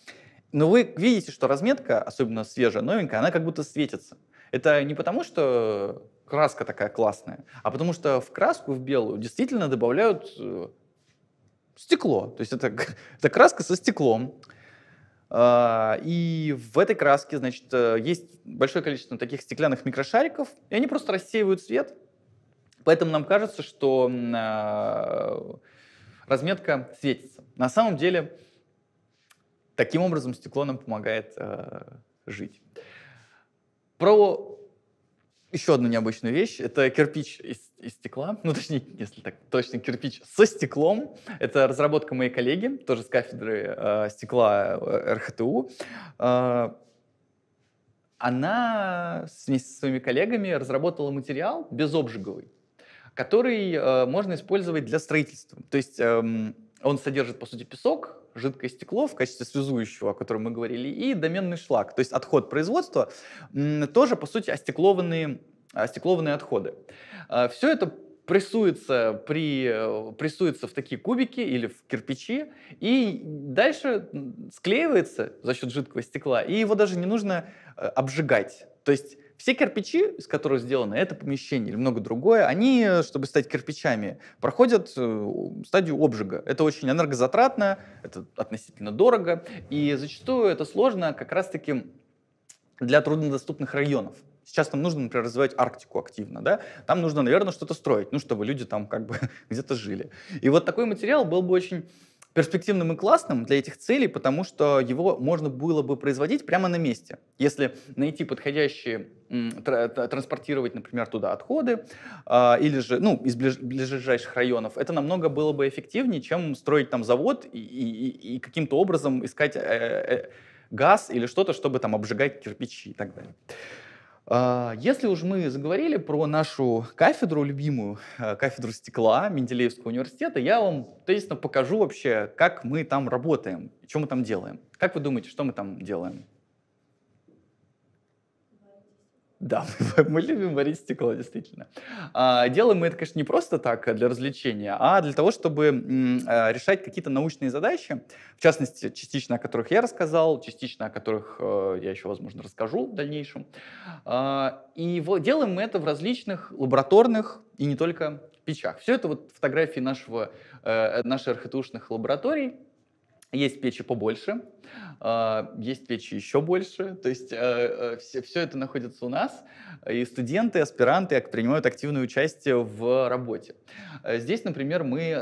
но вы видите, что разметка, особенно свежая, новенькая, она как будто светится. Это не потому, что краска такая классная. А потому что в краску, в белую, действительно добавляют э, стекло. То есть это, <laughs> это краска со стеклом. А, и в этой краске, значит, э, есть большое количество таких стеклянных микрошариков, и они просто рассеивают свет. Поэтому нам кажется, что а, разметка светится. На самом деле, таким образом стекло нам помогает э, жить. Про еще одну необычную вещь. Это кирпич из, из стекла, <laughs> ну точнее, если так точно, кирпич со стеклом. Это разработка моей коллеги, тоже с кафедры э, стекла э, РХТУ. Э, она вместе со своими коллегами разработала материал безобжиговый, который э, можно использовать для строительства. То есть... Э, он содержит, по сути, песок, жидкое стекло в качестве связующего, о котором мы говорили, и доменный шлак, то есть отход производства, тоже, по сути, остеклованные, остеклованные отходы. А, Все это прессуется, при, э, прессуется в такие кубики или в кирпичи, и дальше склеивается за счет жидкого стекла, и его даже не нужно э, обжигать. То есть все кирпичи, из которых сделано это помещение или много другое, они, э, чтобы стать кирпичами, проходят э, стадию обжига. Это очень энергозатратно, это относительно дорого, и зачастую это сложно как раз-таки для труднодоступных районов. Сейчас нам нужно, например, развивать Арктику активно, да? Там нужно, наверное, что-то строить, ну, чтобы люди там как бы <laughs> где-то жили. И вот такой материал был бы очень перспективным и классным для этих целей, потому что его можно было бы производить прямо на месте. Если найти подходящие, транспортировать, например, туда отходы, а, или же, ну, из ближайших районов, это намного было бы эффективнее, чем строить там завод и, и, и каким-то образом искать э, э, газ или что-то, чтобы там обжигать кирпичи и так далее. А, если уж мы заговорили про нашу кафедру любимую, а, кафедру стекла Менделеевского университета, я вам, тезисно покажу вообще, как мы там работаем, что мы там делаем. Как вы думаете, что мы там делаем? Да, <laughs> мы любим варить стекло, действительно. А, делаем мы это, конечно, не просто так а для развлечения, а для того, чтобы а, решать какие-то научные задачи, в частности, частично о которых я рассказал, частично о которых э, я еще, возможно, расскажу в дальнейшем. И делаем мы это в различных лабораторных и не только печах. Все это вот фотографии нашего, э, наших архитектурных лабораторий, есть печи побольше, а, есть печи еще больше. То есть все, э, э, все это находится у нас. И студенты, аспиранты принимают активное участие в работе. Э, здесь, например, мы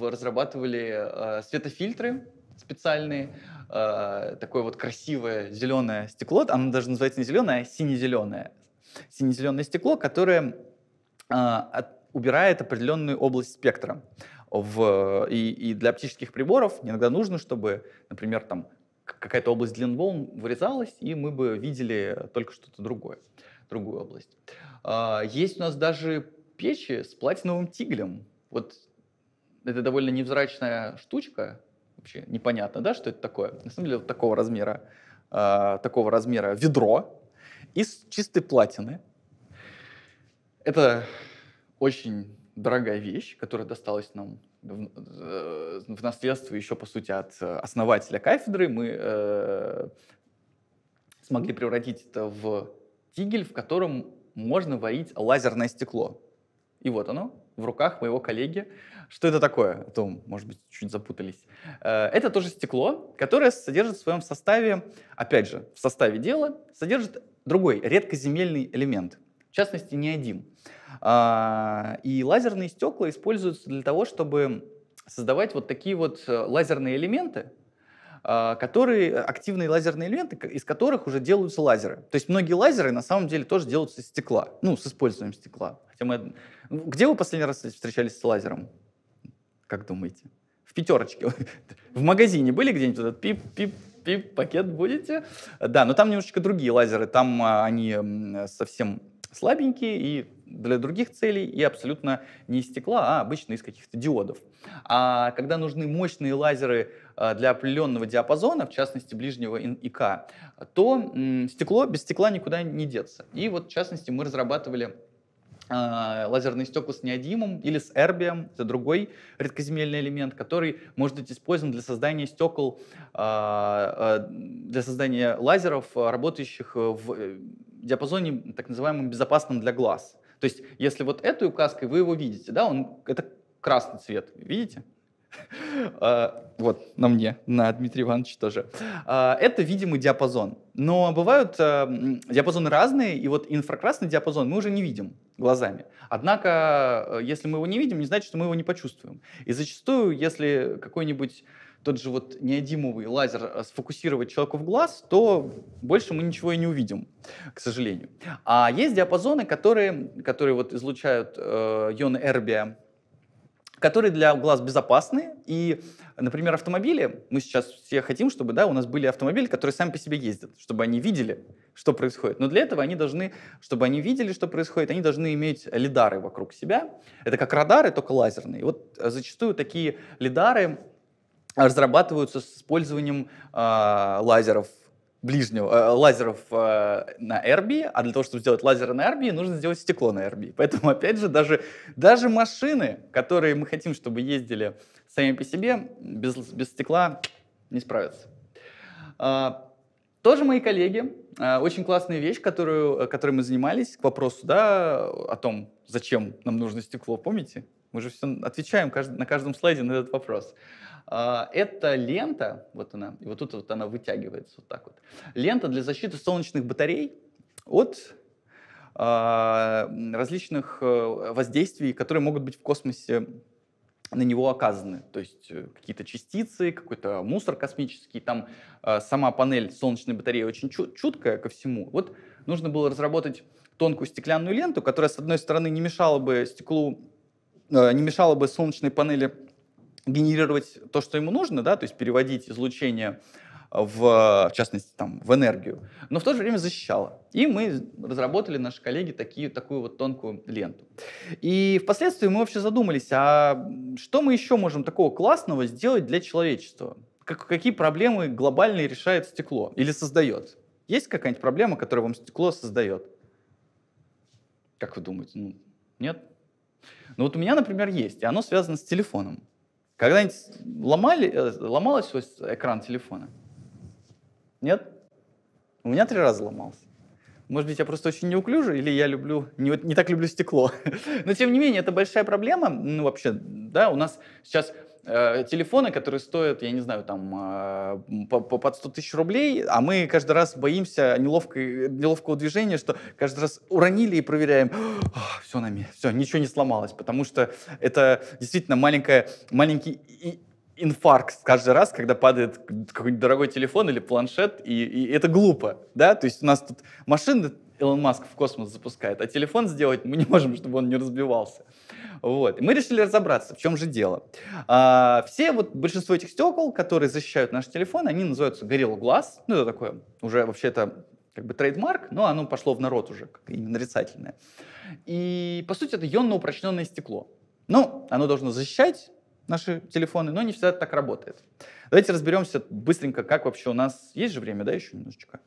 разрабатывали светофильтры специальные, такое вот красивое зеленое стекло. Оно даже называется не зеленое, а сине-зеленое. Сине-зеленое стекло, которое убирает определенную область спектра в, э, и, и для оптических приборов иногда нужно, чтобы, например, там какая-то область длин волн вырезалась, и мы бы видели только что-то другое, другую область. А, есть у нас даже печи с платиновым тиглем. Вот это довольно невзрачная штучка, вообще непонятно, да, что это такое. На самом деле вот такого размера, а, такого размера ведро из чистой платины. Это очень дорогая вещь, которая досталась нам в, э, в наследство еще, по сути, от э, основателя кафедры. Мы э, смогли превратить это в тигель, в котором можно варить лазерное стекло. И вот оно в руках моего коллеги. Что это такое? А то, может быть, чуть запутались. Э, это тоже стекло, которое содержит в своем составе, опять же, в составе дела, содержит другой редкоземельный элемент. В частности, не один. А, и лазерные стекла используются для того, чтобы создавать вот такие вот э, лазерные элементы, а, которые э, активные лазерные элементы, из которых уже делаются лазеры. То есть многие лазеры на самом деле тоже делаются из стекла, ну, с использованием стекла. Хотя мы... Ну, где вы последний раз встречались с лазером? Как думаете? В пятерочке. <laughs> В магазине были где-нибудь этот пип-пип, пип, пакет будете? Да, но там немножечко другие лазеры, там а, они совсем слабенькие и для других целей и абсолютно не из стекла, а обычно из каких-то диодов. А когда нужны мощные лазеры а, для определенного диапазона, в частности ближнего ИК, то стекло без стекла никуда не деться. И вот в частности мы разрабатывали а, лазерные стекла с неодимом или с эрбием, это другой редкоземельный элемент, который может быть использован для создания стекол, а, для создания лазеров, работающих в э, диапазоне так называемым безопасным для глаз. То есть, если вот этой указкой вы его видите, да, он, это красный цвет, видите? <laughs> А, вот, на мне, на Дмитрия Ивановича тоже. А, это видимый диапазон. Но бывают а, диапазоны разные, и вот инфракрасный диапазон мы уже не видим глазами. Однако, э, если мы его не видим, не значит, что мы его не почувствуем. И зачастую, если какой-нибудь тот же вот неодимовый лазер э, сфокусировать человеку в глаз, то больше мы ничего и не увидим, к сожалению. А есть диапазоны, которые, которые вот излучают э, ионы эрбия, которые для глаз безопасны. И, например, автомобили, мы сейчас все хотим, чтобы да, у нас были автомобили, которые сами по себе ездят, чтобы они видели, что происходит. Но для этого они должны, чтобы они видели, что происходит, они должны иметь лидары вокруг себя. Это как радары, только лазерные. И вот э, зачастую такие лидары разрабатываются с использованием э, лазеров ближнего, э, лазеров э, на Airbnb, а для того, чтобы сделать лазеры на Airbnb, нужно сделать стекло на Airbnb. Поэтому, <laughs> опять же, даже, даже машины, которые мы хотим, чтобы ездили сами по себе, без, без стекла не справятся. Э, тоже мои коллеги, э, очень классная вещь, которую, которой мы занимались, к вопросу да, о том, зачем нам нужно стекло, помните? Мы же все отвечаем кажд, на каждом слайде на этот вопрос. А, это лента, вот она, и вот тут вот она вытягивается вот так вот. Лента для защиты солнечных батарей от а, различных э, воздействий, которые могут быть в космосе на него оказаны. То есть э, какие-то частицы, какой-то мусор космический, там а, сама панель солнечной батареи очень чуткая ко всему. Вот нужно было разработать тонкую стеклянную ленту, которая, с одной стороны, не мешала бы стеклу, э, не мешала бы солнечной панели генерировать то, что ему нужно, да, то есть переводить излучение в, в частности, там, в энергию, но в то же время защищала. И мы разработали, наши коллеги, такие, такую вот тонкую ленту. И впоследствии мы вообще задумались, а что мы еще можем такого классного сделать для человечества? Как, какие проблемы глобальные решает стекло или создает? Есть какая-нибудь проблема, которую вам стекло создает? Как вы думаете? Ну, нет? Ну вот у меня, например, есть, и оно связано с телефоном. Когда-нибудь ломали, э, ломалось экран телефона? Нет? У меня три раза ломался. Может быть, я просто очень неуклюжий, или я люблю, не, не так люблю стекло. <laughs> Но, тем не менее, это большая проблема, ну, вообще, да, у нас сейчас э, телефоны, которые стоят, я не знаю, там э, под 100 тысяч рублей, а мы каждый раз боимся неловкой, неловкого движения, что каждый раз уронили и проверяем, а, все на месте, все, ничего не сломалось, потому что это действительно маленькая, маленький инфаркт каждый раз, когда падает какой-нибудь дорогой телефон или планшет, и, и это глупо, да, то есть у нас тут машины Илон Маск в космос запускает, а телефон сделать мы не можем, чтобы он не разбивался. Вот. И мы решили разобраться, в чем же дело. А, все, вот большинство этих стекол, которые защищают наш телефон, они называются Gorilla Glass. Ну, это такое уже вообще-то как бы трейдмарк, но оно пошло в народ уже, как именно нарицательное. И, по сути, это ионно упрочненное стекло. Ну, оно должно защищать наши телефоны, но не всегда так работает. Давайте разберемся быстренько, как вообще у нас... Есть же время, да, еще немножечко?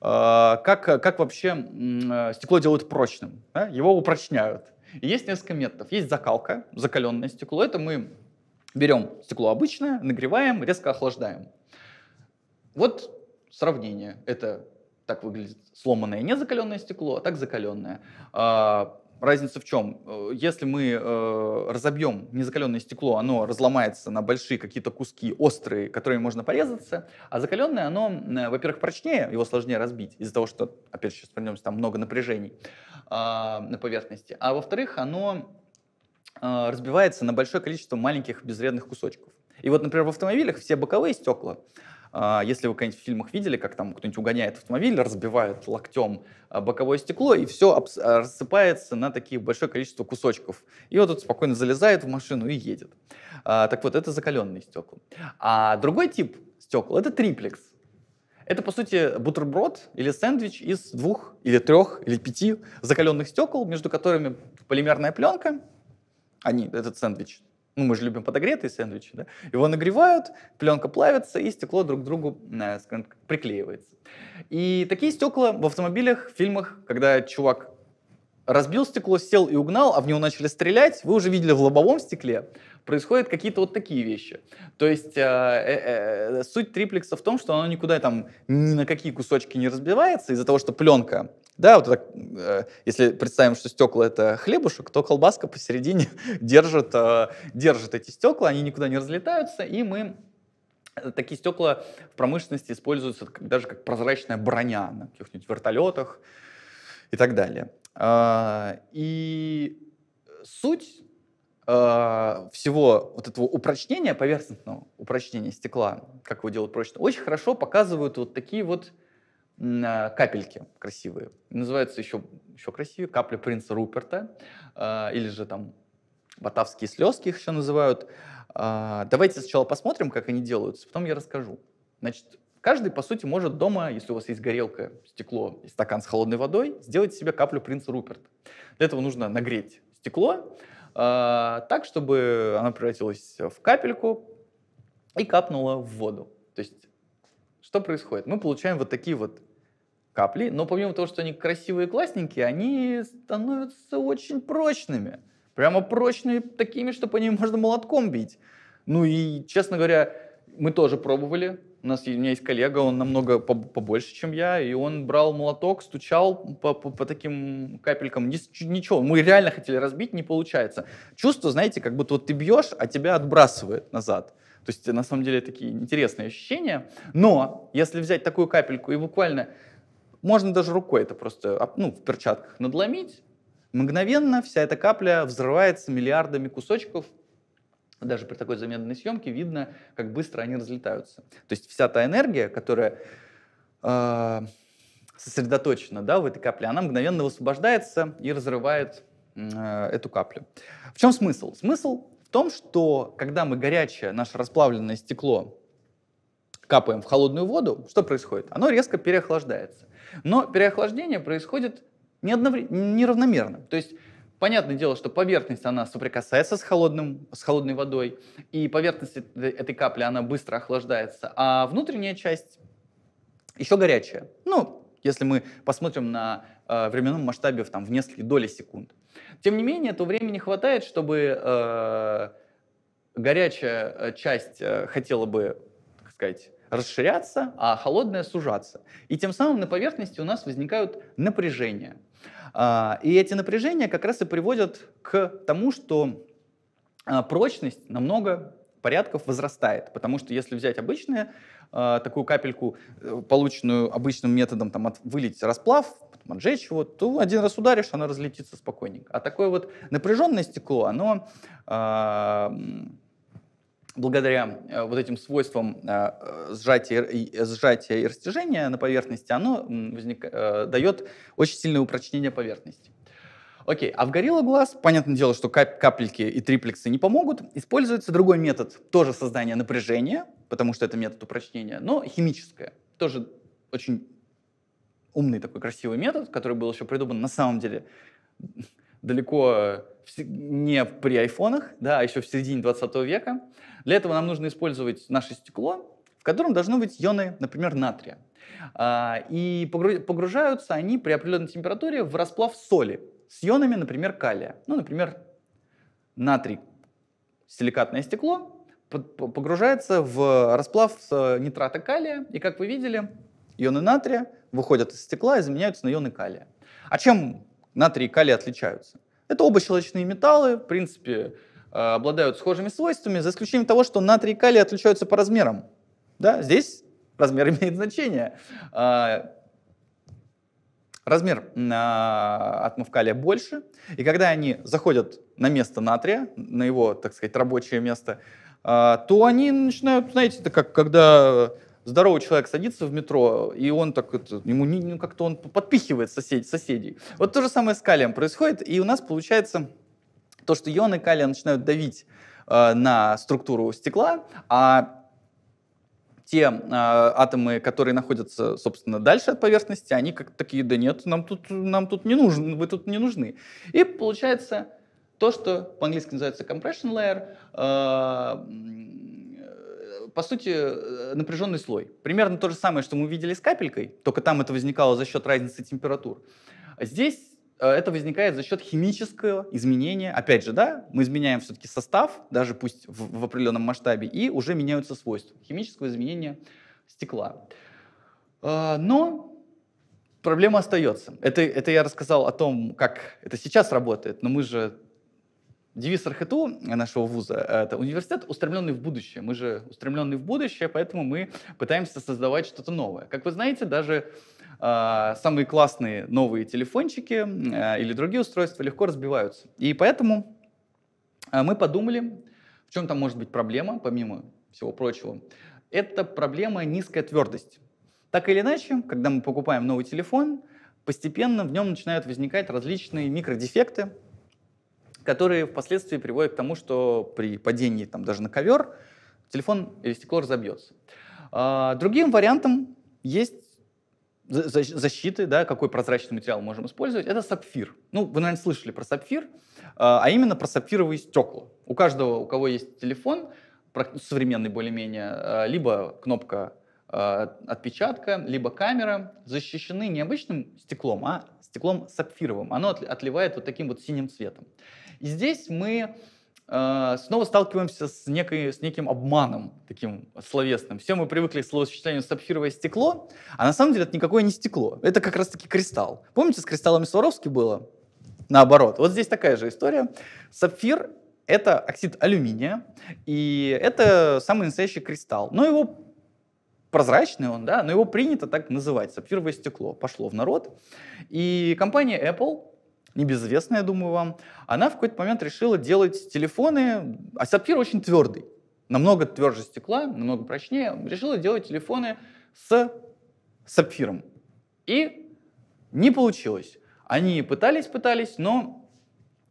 А, как, как вообще э, стекло делают прочным? Да? Его упрочняют. И есть несколько методов. Есть закалка, закаленное стекло. Это мы берем стекло обычное, нагреваем, резко охлаждаем. Вот сравнение. Это так выглядит сломанное не закаленное стекло, а так закаленное. А, разница в чем? Э, если мы э, разобьем незакаленное стекло, оно разломается на большие какие-то куски острые, которыми можно порезаться, а закаленное, оно, э, во-первых, прочнее, его сложнее разбить из-за того, что, опять же, сейчас вернемся, там много напряжений. А, на поверхности, а во-вторых, оно а, разбивается на большое количество маленьких безвредных кусочков. И вот, например, в автомобилях все боковые стекла, а, если вы в фильмах видели, как там кто-нибудь угоняет автомобиль, разбивает локтем боковое стекло, и все рассыпается на такие большое количество кусочков. И вот тут спокойно залезает в машину и едет. Так вот, это закаленные стекла. А другой тип стекла — это триплекс. Это, по сути, бутерброд или сэндвич из двух или трех или пяти закаленных стекол, между которыми полимерная пленка. Они, этот сэндвич, ну, мы же любим подогретые сэндвичи, да? Его нагревают, пленка плавится, и стекло друг к другу э, приклеивается. И такие стекла в автомобилях, в фильмах, когда чувак разбил стекло, сел и угнал, а в него начали стрелять, вы уже видели в лобовом стекле, происходят какие-то вот такие вещи. То есть э, э, э, суть триплекса в том, что оно никуда там ни на какие кусочки не разбивается из-за того, что пленка, да, вот так, э, если представим, что стекла это хлебушек, то колбаска посередине <laughs> держит, э, держит эти стекла, они никуда не разлетаются, и мы э, Такие стекла в промышленности используются даже как прозрачная броня на каких-нибудь вертолетах и так далее. А, и суть а, всего вот этого упрочнения, поверхностного упрочнения стекла, как его делают прочно, очень хорошо показывают вот такие вот а, капельки красивые. Называются еще, еще красивее капли принца Руперта или же там батавские слезки их еще называют. Давайте сначала посмотрим, как они делаются, потом я расскажу. Значит, Каждый, по сути, может дома, если у вас есть горелка, стекло и стакан с холодной водой, сделать себе каплю Принца Руперт. Для этого нужно нагреть стекло э, так, чтобы она превратилась в капельку и капнула в воду. То есть что происходит? Мы получаем вот такие вот капли, но помимо того, что они красивые и классненькие, они становятся очень прочными. Прямо прочными такими, что по ним можно молотком бить. Ну и, честно говоря, мы тоже пробовали у нас у меня есть коллега, он намного побольше, чем я, и он брал молоток, стучал по, по, по таким капелькам. Ничего, мы реально хотели разбить, не получается. Чувство, знаете, как будто вот ты бьешь, а тебя отбрасывает назад. То есть, на самом деле, такие интересные ощущения. Но если взять такую капельку и буквально, можно даже рукой это просто, а, ну, в перчатках надломить, мгновенно вся эта капля взрывается миллиардами кусочков, даже при такой замедленной съемке видно, как быстро они разлетаются. То есть вся та энергия, которая э, сосредоточена да, в этой капле, она мгновенно высвобождается и разрывает э, эту каплю. В чем смысл? Смысл в том, что когда мы горячее наше расплавленное стекло капаем в холодную воду, что происходит? Оно резко переохлаждается. Но переохлаждение происходит не равномерно. То есть Понятное дело, что поверхность, она соприкасается с, холодным, с холодной водой, и поверхность этой капли, она быстро охлаждается, а внутренняя часть еще горячая. Ну, если мы посмотрим на э, временном масштабе в, там, в несколько долей секунд. Тем не менее, этого времени хватает, чтобы э, горячая э, часть э, хотела бы, так сказать, расширяться, а холодная сужаться. И тем самым на поверхности у нас возникают напряжения – а, и эти напряжения как раз и приводят к тому, что а, прочность намного порядков возрастает, потому что если взять обычную а, такую капельку, э, полученную обычным методом, там, от, вылить расплав, потом отжечь его, то один раз ударишь, она разлетится спокойненько. А такое вот напряженное стекло, оно благодаря э, вот этим свойствам э, сжатия, э, сжатия и растяжения на поверхности, оно возник, дает очень сильное упрочнение поверхности. Окей, а в Gorilla Glass, понятное дело, что кап капельки и триплексы не помогут. Используется другой метод, тоже создание напряжения, потому что это метод упрочнения, но химическое. Тоже очень умный такой красивый метод, который был еще придуман на самом деле далеко не при айфонах, да, а еще в середине 20 века. Для этого нам нужно использовать наше стекло, в котором должно быть ионы, например, натрия. А, и погружаются они при определенной температуре в расплав соли с ионами, например, калия. Ну, например, натрий, силикатное стекло, погружается в расплав с э, нитрата калия, и, как вы видели, ионы натрия выходят из стекла и заменяются на ионы калия. А чем натрий и калий отличаются? Это оба щелочные металлы, в принципе, а, обладают схожими свойствами, за исключением того, что натрий и калий отличаются по размерам. Да, здесь размер <laughs> имеет значение. А, размер а, атомов калия больше, и когда они заходят на место натрия, на его, так сказать, рабочее место, то они начинают, знаете, это как когда здоровый человек садится в метро, и он так, это, ему не, ну, как-то он подпихивает сосед, соседей. Вот то же самое с калием происходит, и у нас получается то, что ионы калия начинают давить э, на структуру стекла, а те э, атомы, которые находятся, собственно, дальше от поверхности, они как такие, да нет, нам тут, нам тут не нужны, вы тут не нужны. И получается то, что по-английски называется compression layer, э, по сути, э, напряженный слой. Примерно то же самое, что мы видели с капелькой, только там это возникало за счет разницы температур. Здесь э, это возникает за счет химического изменения. Опять же, да, мы изменяем все-таки состав, даже пусть в, в определенном масштабе, и уже меняются свойства химического изменения стекла. Э, но проблема остается. Это, это я рассказал о том, как это сейчас работает, но мы же Девиз РХТУ э, нашего вуза э, — это университет, устремленный в будущее. Мы же устремленные в будущее, поэтому мы пытаемся создавать что-то новое. Как вы знаете, даже э, самые классные новые телефончики э, или другие устройства легко разбиваются. И поэтому э, мы подумали, в чем там может быть проблема, помимо всего прочего. Это проблема низкая твердость. Так или иначе, когда мы покупаем новый телефон, постепенно в нем начинают возникать различные микродефекты, которые впоследствии приводят к тому, что при падении там, даже на ковер телефон или стекло разобьется. А, другим вариантом есть защиты, да, какой прозрачный материал можем использовать, это сапфир. Ну, вы, наверное, слышали про сапфир, а, а именно про сапфировые стекла. У каждого, у кого есть телефон, современный более-менее, а, либо кнопка отпечатка, либо камера защищены не обычным стеклом, а стеклом сапфировым. Оно отливает вот таким вот синим цветом. И здесь мы э, снова сталкиваемся с, некой, с неким обманом таким словесным. Все мы привыкли к словосочетанию «сапфировое стекло», а на самом деле это никакое не стекло. Это как раз-таки кристалл. Помните, с кристаллами Сваровски было? Наоборот. Вот здесь такая же история. Сапфир — это оксид алюминия, и это самый настоящий кристалл. Но его прозрачный он, да, но его принято так называть, сапфировое стекло. Пошло в народ. И компания Apple небезызвестная, я думаю, вам, она в какой-то момент решила делать телефоны, а сапфир очень твердый, намного тверже стекла, намного прочнее, решила делать телефоны с сапфиром. И не получилось. Они пытались, пытались, но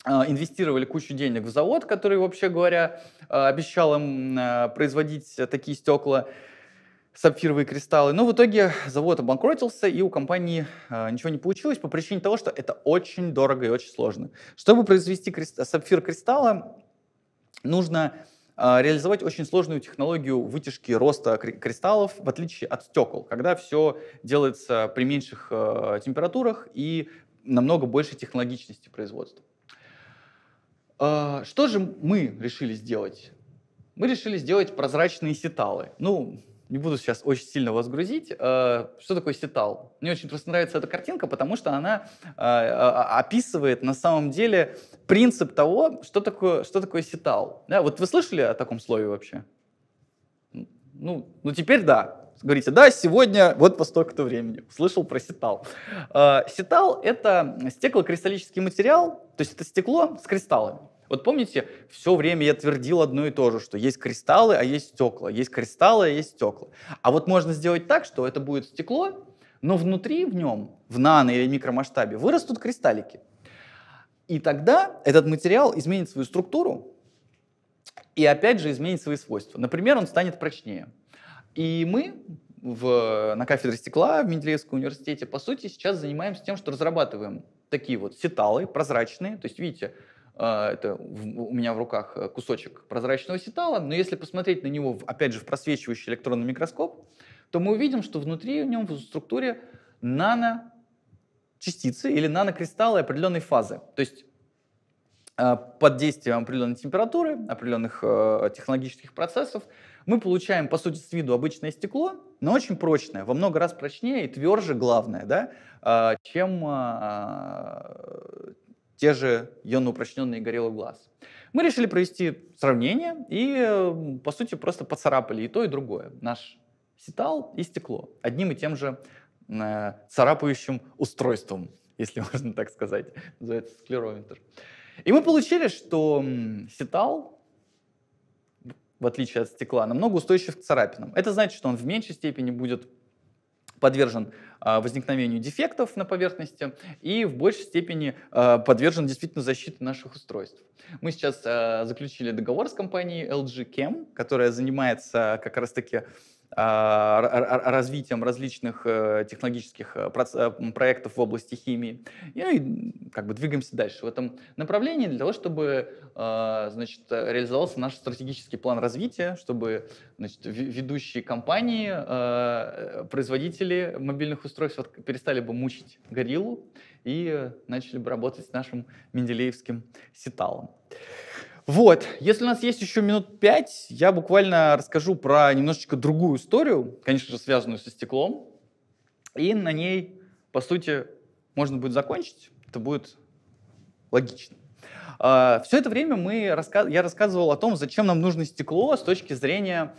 а, инвестировали кучу денег в завод, который, вообще говоря, а, обещал им а, производить такие стекла сапфировые кристаллы. Но в итоге завод обанкротился, и у компании э, ничего не получилось по причине того, что это очень дорого и очень сложно. Чтобы произвести крист... сапфир кристалла, нужно э, реализовать очень сложную технологию вытяжки роста кри- кристаллов, в отличие от стекол, когда все делается при меньших э, температурах и намного больше технологичности производства. Э, что же мы решили сделать? Мы решили сделать прозрачные сеталы. Ну, не буду сейчас очень сильно вас грузить. Э, что такое сетал? Мне очень просто нравится эта картинка, потому что она э, а, описывает на самом деле принцип того, что такое, что такое сетал. Да, вот вы слышали о таком слове вообще? Ну, ну теперь да. Говорите, да, сегодня вот по столько-то времени. Слышал про сетал. Э, сетал — это стеклокристаллический материал, то есть это стекло с кристаллами. Вот помните, все время я твердил одно и то же, что есть кристаллы, а есть стекла, есть кристаллы, а есть стекла. А вот можно сделать так, что это будет стекло, но внутри в нем, в нано- или микромасштабе, вырастут кристаллики. И тогда этот материал изменит свою структуру и опять же изменит свои свойства. Например, он станет прочнее. И мы в, на кафедре стекла в Менделеевском университете, по сути, сейчас занимаемся тем, что разрабатываем такие вот сеталы прозрачные. То есть, видите, а, это у меня в руках э, кусочек прозрачного сетала, но если посмотреть на него, опять же, в просвечивающий электронный микроскоп, то мы увидим, что внутри в нем в структуре наночастицы или нанокристаллы определенной фазы. То есть а, под действием определенной температуры, определенных э, технологических процессов, мы получаем, по сути, с виду обычное стекло, но очень прочное, во много раз прочнее и тверже, главное, да, а, чем те же ионоупрочненные горелый глаз. Мы решили провести сравнение и, по сути, просто поцарапали и то, и другое. Наш сетал и стекло одним и тем же э, царапающим устройством, если <laughs> можно так сказать, называется склерометр. И мы получили, что сетал в отличие от стекла, намного устойчив к царапинам. Это значит, что он в меньшей степени будет подвержен а, возникновению дефектов на поверхности и в большей степени а, подвержен действительно защите наших устройств. Мы сейчас а, заключили договор с компанией LG Chem, которая занимается как раз-таки а, развитием различных э, технологических э, э, проектов в области химии. Ну и как бы двигаемся дальше в этом направлении для того, чтобы а, значит, реализовался наш стратегический план развития, чтобы значит, ведущие компании, а, производители мобильных устройств перестали бы мучить гориллу и начали бы работать с нашим менделеевским сеталом. Вот, если у нас есть еще минут пять, я буквально расскажу про немножечко другую историю, конечно же, связанную со стеклом. И на ней, по сути, можно будет закончить. Это будет логично. А, Все это время мы, я рассказывал о том, зачем нам нужно стекло с точки зрения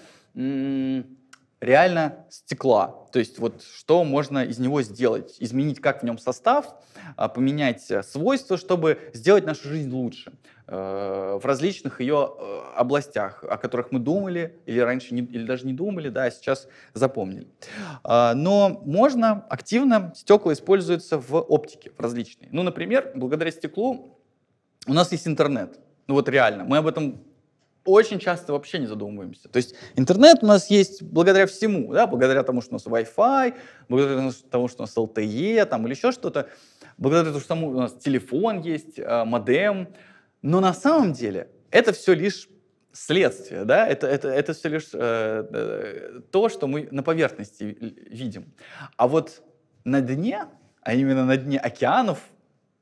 реально стекла. То есть вот что можно из него сделать, изменить как в нем состав, а, поменять свойства, чтобы сделать нашу жизнь лучше. Э, в различных ее э, областях, о которых мы думали или раньше не, или даже не думали, да, а сейчас запомнили. А, но можно активно, стекла используются в оптике, в различной. Ну, например, благодаря стеклу у нас есть интернет. Ну вот реально, мы об этом очень часто вообще не задумываемся. То есть интернет у нас есть благодаря всему, да, благодаря тому, что у нас Wi-Fi, благодаря тому, что у нас LTE там, или еще что-то, благодаря тому, что у нас телефон есть, э, модем, но на самом деле это все лишь следствие, да, это, это, это все лишь э, э, то, что мы на поверхности видим. А вот на дне, а именно на дне океанов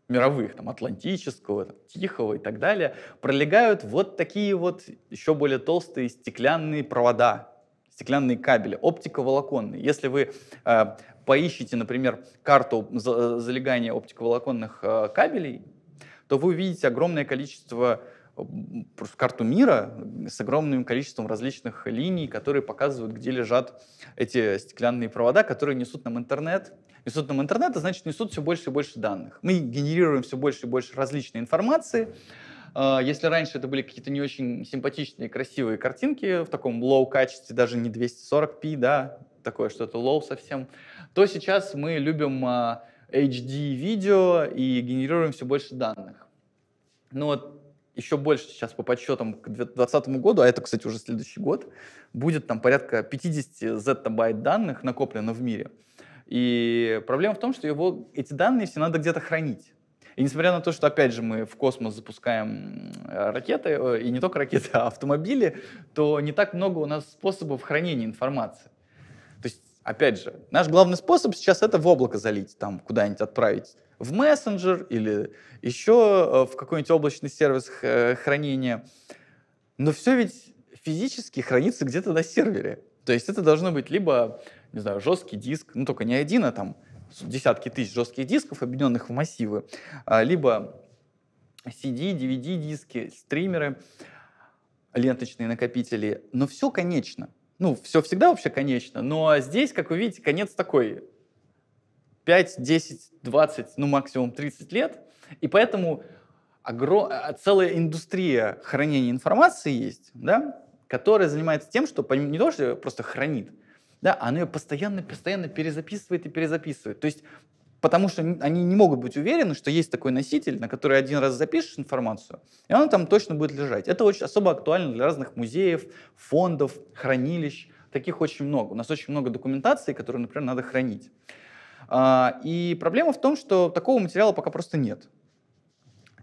мировых, там, Атлантического, там, Тихого и так далее, пролегают вот такие вот еще более толстые стеклянные провода, стеклянные кабели, оптиковолоконные. Если вы э, поищете, например, карту залегания оптиковолоконных э, кабелей, то вы увидите огромное количество просто карту мира с огромным количеством различных линий, которые показывают, где лежат эти стеклянные провода, которые несут нам интернет. Несут нам интернет, а значит, несут все больше и больше данных. Мы генерируем все больше и больше различной информации. А, если раньше это были какие-то не очень симпатичные, красивые картинки в таком low качестве, даже не 240p, да, такое что-то low совсем, то сейчас мы любим а, HD-видео и генерируем все больше данных. Но ну вот еще больше сейчас по подсчетам к 2020 году, а это, кстати, уже следующий год, будет там порядка 50 зеттабайт данных накоплено в мире. И проблема в том, что его, эти данные все надо где-то хранить. И несмотря на то, что, опять же, мы в космос запускаем э, ракеты, э, и не только ракеты, <laughs> а автомобили, то не так много у нас способов хранения информации. Опять же, наш главный способ сейчас это в облако залить, там куда-нибудь отправить в мессенджер или еще э, в какой-нибудь облачный сервис э, хранения. Но все ведь физически хранится где-то на сервере. То есть это должно быть либо, не знаю, жесткий диск, ну только не один, а там десятки тысяч жестких дисков, объединенных в массивы, а, либо CD, DVD-диски, стримеры, ленточные накопители. Но все конечно ну, все всегда вообще конечно, но здесь, как вы видите, конец такой 5, 10, 20, ну максимум 30 лет, и поэтому огром... А, целая индустрия хранения информации есть, да, которая занимается тем, что не то, что просто хранит, да, она ее постоянно-постоянно перезаписывает и перезаписывает. То есть потому что они не могут быть уверены, что есть такой носитель, на который один раз запишешь информацию, и она там точно будет лежать. Это очень особо актуально для разных музеев, фондов, хранилищ. Таких очень много. У нас очень много документации, которую, например, надо хранить. А, и проблема в том, что такого материала пока просто нет.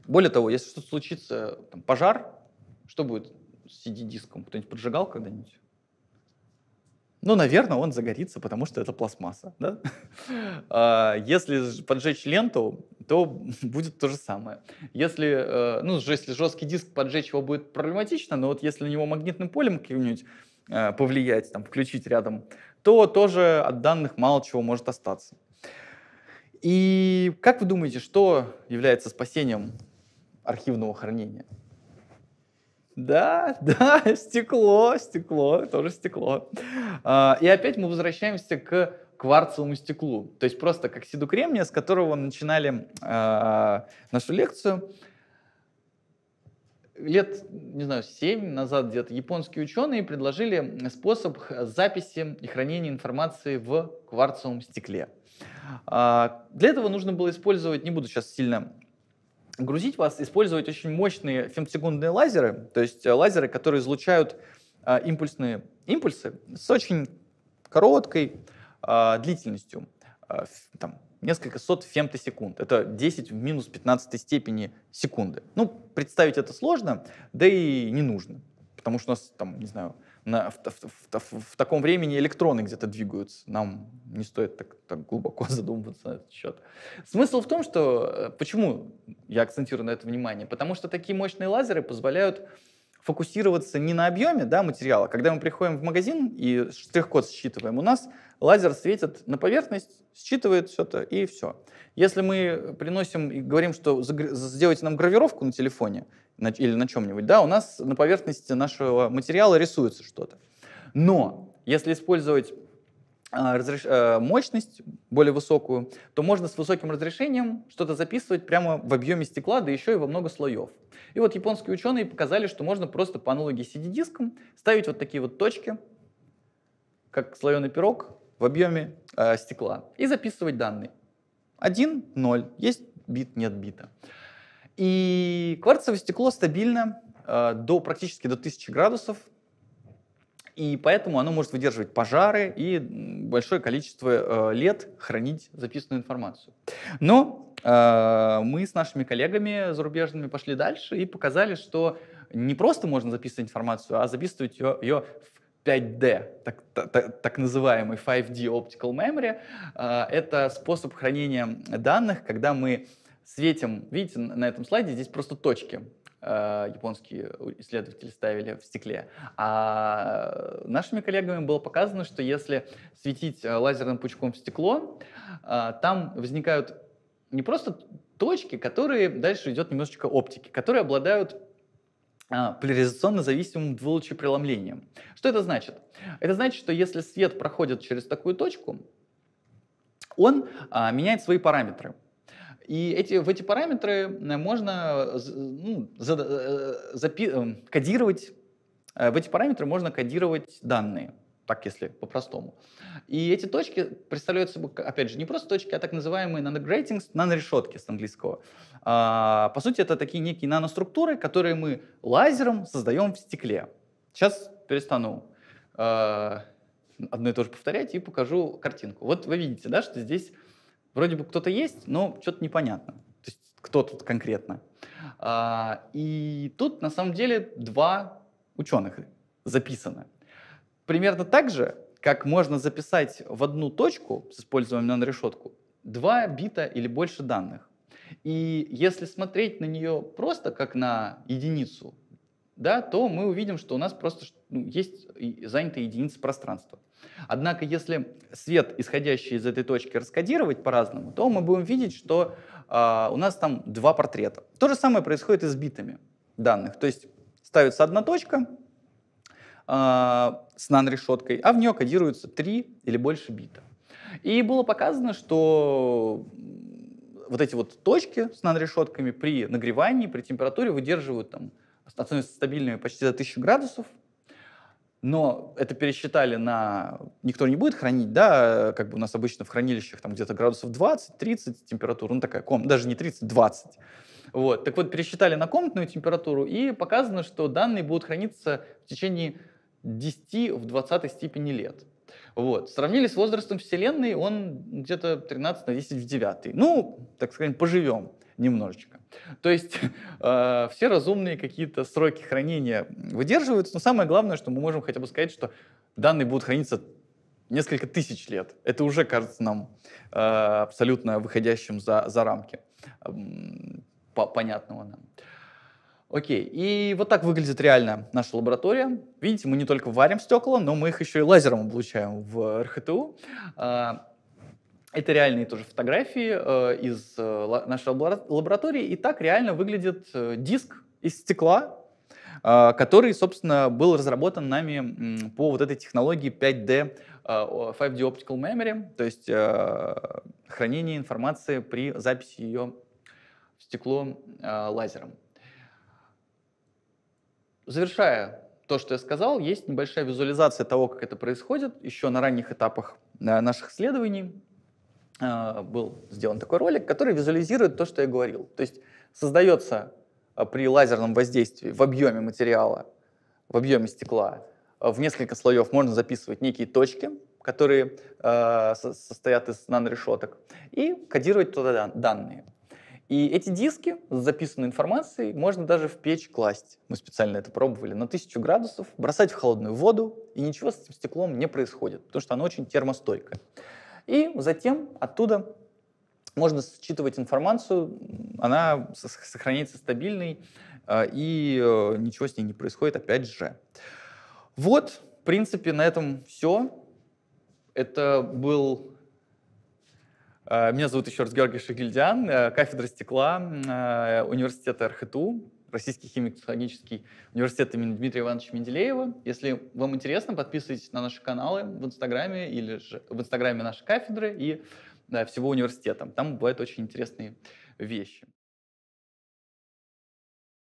Более того, если что-то случится, там, пожар, что будет с CD-диском? Кто-нибудь поджигал когда-нибудь? Ну, наверное, он загорится, потому что это пластмасса. Да? <laughs> А, если поджечь ленту, то <laughs> будет то же самое. Если, э, ну, если жесткий диск поджечь его будет проблематично, но вот если на него магнитным полем каким-нибудь э, повлиять, там, включить рядом, то тоже от данных мало чего может остаться. И как вы думаете, что является спасением архивного хранения? Да, <laughs> да, стекло, стекло, тоже стекло. А, и опять мы возвращаемся к кварцевому стеклу. То есть просто к оксиду кремния, с которого начинали а, нашу лекцию. Лет, не знаю, семь назад где-то японские ученые предложили способ записи и хранения информации в кварцевом стекле. А, для этого нужно было использовать, не буду сейчас сильно грузить вас, использовать очень мощные фемтосекундные лазеры, то есть э, лазеры, которые излучают э, импульсные импульсы с очень короткой э, длительностью, э, там, несколько сот фемтосекунд. Это 10 в минус 15 степени секунды. Ну, представить это сложно, да и не нужно, потому что у нас там, не знаю, на, в, в, в, в таком времени электроны где-то двигаются. Нам не стоит так, так глубоко <laughs> задумываться на этот счет. Смысл в том, что... Э, почему я акцентирую на это внимание? Потому что такие мощные лазеры позволяют фокусироваться не на объеме да, материала. Когда мы приходим в магазин и штрих-код считываем, у нас лазер светит на поверхность, считывает все то и все. Если мы приносим и говорим, что сделайте нам гравировку на телефоне, или на чем-нибудь, да, у нас на поверхности нашего материала рисуется что-то. Но если использовать а, э, мощность более высокую, то можно с высоким разрешением что-то записывать прямо в объеме стекла, да еще и во много слоев. И вот японские ученые показали, что можно просто по аналогии с CD-диском ставить вот такие вот точки, как слоеный пирог, в объеме э, стекла и записывать данные. 1, 0, есть бит, нет бита. И кварцевое стекло стабильно э, до практически до 1000 градусов, и поэтому оно может выдерживать пожары и большое количество э, лет хранить записанную информацию. Но э, мы с нашими коллегами зарубежными пошли дальше и показали, что не просто можно записывать информацию, а записывать ее, ее в 5D, так, так, так называемый 5D Optical Memory. Это способ хранения данных, когда мы светим, видите, на этом слайде здесь просто точки э, японские исследователи ставили в стекле. А нашими коллегами было показано, что если светить э, лазерным пучком в стекло, э, там возникают не просто точки, которые дальше идет немножечко оптики, которые обладают поляризационно зависимым двулучевым преломлением. Что это значит? Это значит, что если свет проходит через такую точку, он а, меняет свои параметры. И эти, в эти параметры э, можно э, ну, за, э, запи, кодировать, в эти параметры можно кодировать данные так если по-простому. И эти точки представляют собой, опять же, не просто точки, а так называемые наногрейтингс, нанорешетки с английского. А, по сути, это такие некие наноструктуры, которые мы лазером создаем в стекле. Сейчас перестану а, одно и то же повторять и покажу картинку. Вот вы видите, да, что здесь Вроде бы кто-то есть, но что-то непонятно. То есть кто тут конкретно. А, и тут на самом деле два ученых записано. Примерно так же, как можно записать в одну точку с использованием нано-решетку два бита или больше данных. И если смотреть на нее просто как на единицу, да, то мы увидим, что у нас просто ну, есть занятая единица пространства. Однако, если свет, исходящий из этой точки, раскодировать по-разному, то мы будем видеть, что э, у нас там два портрета. То же самое происходит и с битами данных. То есть ставится одна точка э, с нан-решеткой, а в нее кодируются три или больше бита. И было показано, что вот эти вот точки с нан-решетками при нагревании, при температуре выдерживают там становятся стабильными почти за 1000 градусов, но это пересчитали на... Никто не будет хранить, да, э, как бы у нас обычно в хранилищах там где-то градусов 20-30 температура, ну такая комната, даже не 30, 20. Вот. Так вот, пересчитали на комнатную температуру, и показано, что данные будут храниться в течение 10 в 20 степени лет. Вот. Сравнили с возрастом Вселенной, он где-то 13 на 10 в 9. Ну, так сказать, поживем немножечко. То есть <laughs> э, все разумные какие-то сроки хранения выдерживаются, но самое главное, что мы можем хотя бы сказать, что данные будут храниться несколько тысяч лет. Это уже кажется нам э, абсолютно выходящим за, за рамки э, понятного нам. Окей, и вот так выглядит реально наша лаборатория. Видите, мы не только варим стекла, но мы их еще и лазером облучаем в РХТУ. Э, это реальные тоже фотографии э, из э, нашей лаборатории. И так реально выглядит э, диск из стекла, э, который, собственно, был разработан нами э, по вот этой технологии 5D, э, 5D Optical Memory, то есть э, хранение информации при записи ее в стекло э, лазером. Завершая то, что я сказал, есть небольшая визуализация того, как это происходит еще на ранних этапах э, наших исследований. А, был сделан такой ролик, который визуализирует то, что я говорил. То есть создается а, при лазерном воздействии в объеме материала, в объеме стекла, а, в несколько слоев можно записывать некие точки, которые э, состоят из нанорешеток, и кодировать туда данные. И эти диски с записанной информацией можно даже в печь класть. Мы специально это пробовали на тысячу градусов, бросать в холодную воду, и ничего с этим стеклом не происходит, потому что оно очень термостойкое. И затем оттуда можно считывать информацию, она сохранится стабильной, э, и э, ничего с ней не происходит, опять же. Вот, в принципе, на этом все. Это был... Э, меня зовут еще раз Георгий Шагильдян, кафедра стекла университета РХТУ. Российский химико-технологический университет имени Дмитрия Ивановича Менделеева. Если вам интересно, подписывайтесь на наши каналы в Инстаграме или же в Инстаграме нашей кафедры и да, всего университета. Там бывают очень интересные вещи.